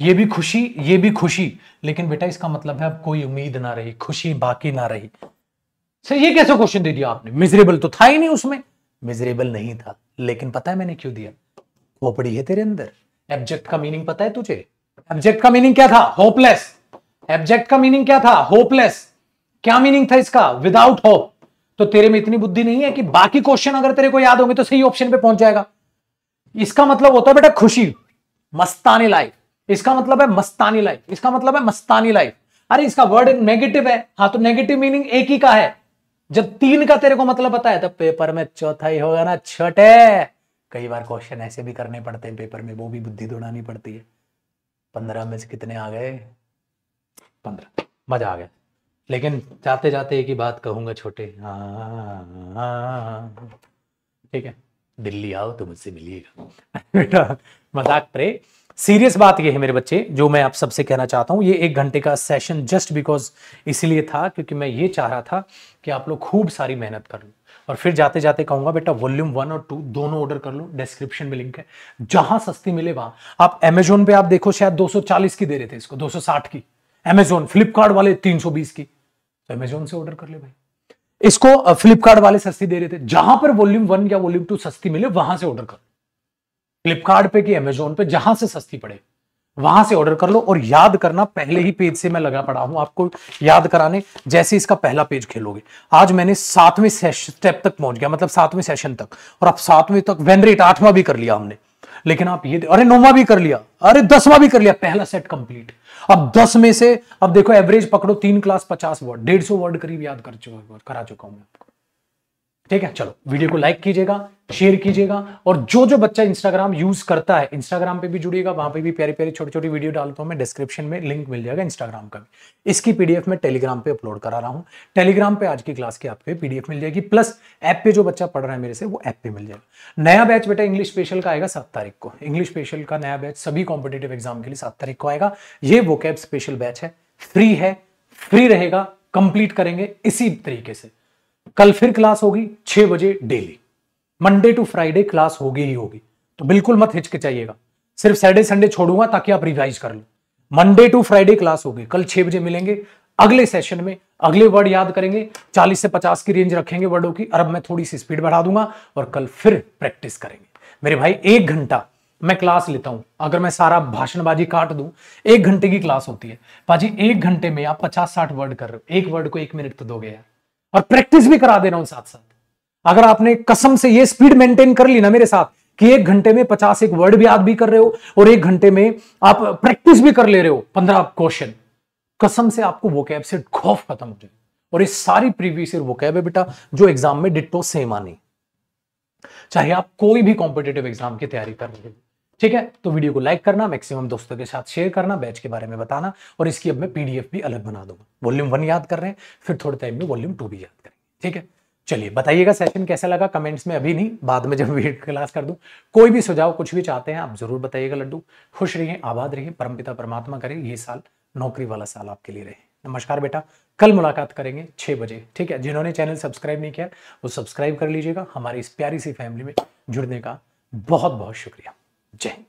ये भी खुशी ये भी खुशी लेकिन बेटा इसका मतलब है अब कोई उम्मीद ना रही खुशी बाकी ना रही सर ये कैसे क्वेश्चन दे दिया आपने मिजरेबल तो था ही नहीं उसमें मिजरेबल नहीं था लेकिन पता है मैंने क्यों दिया खोपड़ी है तेरे अंदर एब्जेक्ट का मीनिंग पता है तुझे एब्जेक्ट का मीनिंग क्या था होपलेस एब्जेक्ट का मीनिंग क्या था होपलेस क्या मीनिंग था इसका विदाउट होप तो तेरे में इतनी बुद्धि नहीं है कि बाकी क्वेश्चन अगर तेरे को याद होंगे तो सही ऑप्शन पे पहुंच जाएगा इसका मतलब होता है बेटा खुशी मस्तानी लाइफ इसका मतलब है मस्तानी लाइफ इसका मतलब है मस्तानी लाइफ अरे इसका वर्ड नेगेटिव है हाँ तो नेगेटिव मीनिंग एक ही का है जब तीन का तेरे को मतलब बताया तो पेपर में चौथा ही होगा ना छठे कई बार क्वेश्चन ऐसे भी करने पड़ते हैं पेपर में वो भी बुद्धि दौड़ानी पड़ती है पंद्रह में से कितने आ गए पंद्रह मजा आ गया लेकिन जाते जाते एक ही बात कहूंगा छोटे हाँ, ठीक है दिल्ली आओ तो मुझसे मिलिएगा बेटा मजाक प्रे सीरियस बात ये है मेरे बच्चे जो मैं आप सबसे कहना चाहता हूं ये एक घंटे का सेशन जस्ट बिकॉज इसलिए था क्योंकि मैं ये चाह रहा था कि आप लोग खूब सारी मेहनत कर लो और फिर जाते जाते कहूंगा बेटा वॉल्यूम वन और टू दोनों ऑर्डर कर लो डिस्क्रिप्शन में लिंक है जहां सस्ती मिले वहां आप एमेजोन पे आप देखो शायद 240 की दे रहे थे इसको 260 की एमेजोन फ्लिपकार्ट वाले 320 की तो अमेजोन से ऑर्डर कर ले भाई इसको फ्लिपकार्ट वाले सस्ती दे रहे थे जहां पर वॉल्यूम वन या वॉल्यूम टू सस्ती मिले वहां से ऑर्डर कर लो फ्लिपकार्ट पे कि अमेजोन पे जहां से सस्ती पड़े वहां से ऑर्डर कर लो और याद करना पहले ही पेज से मैं लगा पड़ा हूं आपको याद कराने जैसे इसका पहला पेज खेलोगे आज मैंने सातवें स्टेप तक पहुंच गया मतलब सातवें सेशन तक और आप सातवें तक वेन रेट आठवां भी कर लिया हमने लेकिन आप ये अरे नौवा भी कर लिया अरे दसवां भी कर लिया पहला सेट कंप्लीट अब दस में से अब देखो एवरेज पकड़ो तीन क्लास पचास वर्ड डेढ़ सौ वर्ड करीब याद कर चुका करा चुका हूं मैं आपको ठीक है चलो वीडियो को लाइक कीजिएगा शेयर कीजिएगा और जो जो बच्चा इंस्टाग्राम यूज करता है इंस्टाग्राम पे भी जुड़िएगा वहां पे भी प्यारी प्यारी छोटी छोटी वीडियो डालता हूं मैं डिस्क्रिप्शन में लिंक मिल जाएगा इंस्टाग्राम का भी इसकी पीडीएफ मैं टेलीग्राम पे अपलोड करा रहा हूं टेलीग्राम पे आज की क्लास की आपको पीडीएफ मिल जाएगी प्लस ऐप पे जो बच्चा पढ़ रहा है मेरे से वो ऐप पे मिल जाएगा नया बैच बेटा इंग्लिश स्पेशल का आएगा सात तारीख को इंग्लिश स्पेशल का नया बैच सभी कॉम्पिटेटिव एग्जाम के लिए सात तारीख को आएगा ये वो स्पेशल बैच है फ्री है फ्री रहेगा कंप्लीट करेंगे इसी तरीके से कल फिर क्लास होगी छह बजे daily Monday to Friday class होगी ही होगी तो बिल्कुल मत हिचकिचाइएगा सिर्फ सैटरडे संडे छोड़ूंगा ताकि आप रिवाइज कर लो मंडे टू फ्राइडे क्लास होगी कल छह बजे मिलेंगे अगले सेशन में अगले वर्ड याद करेंगे 40 से 50 की रेंज रखेंगे वर्डों की और अब मैं थोड़ी सी स्पीड बढ़ा दूंगा और कल फिर प्रैक्टिस करेंगे मेरे भाई एक घंटा मैं क्लास लेता हूं अगर मैं सारा भाषणबाजी काट दूं एक घंटे की क्लास होती है पाजी एक घंटे में आप पचास साठ वर्ड कर रहे हो एक वर्ड को एक मिनट तो दोगे यार और प्रैक्टिस भी करा दे रहा हूं साथ साथ अगर आपने कसम से ये स्पीड मेंटेन कर ली ना मेरे साथ कि एक घंटे में पचास एक वर्ड भी याद भी कर रहे हो और एक घंटे में आप प्रैक्टिस भी कर ले रहे हो पंद्रह क्वेश्चन कसम से आपको वो कैब से खौफ खत्म हो जाए और ये सारी प्रीवियस वो कैब है बेटा जो एग्जाम में डिट्टो सेम आनी चाहे आप कोई भी कॉम्पिटेटिव एग्जाम की तैयारी कर रहे हो ठीक है तो वीडियो को लाइक करना मैक्सिमम दोस्तों के साथ शेयर करना बैच के बारे में बताना और इसकी अब मैं पीडीएफ भी अलग बना दूंगा वॉल्यूम वन याद कर रहे हैं फिर थोड़े टाइम में वॉल्यूम टू भी याद करेंगे ठीक है चलिए बताइएगा सेशन कैसा लगा कमेंट्स में अभी नहीं बाद में जब वीडियो क्लास कर दूं कोई भी सुझाव कुछ भी चाहते हैं आप जरूर बताइएगा लड्डू खुश रहिए आबाद रहिए परमपिता परमात्मा करें ये साल नौकरी वाला साल आपके लिए रहे नमस्कार बेटा कल मुलाकात करेंगे छह बजे ठीक है जिन्होंने चैनल सब्सक्राइब नहीं किया वो सब्सक्राइब कर लीजिएगा हमारी इस प्यारी सी फैमिली में जुड़ने का बहुत बहुत शुक्रिया J.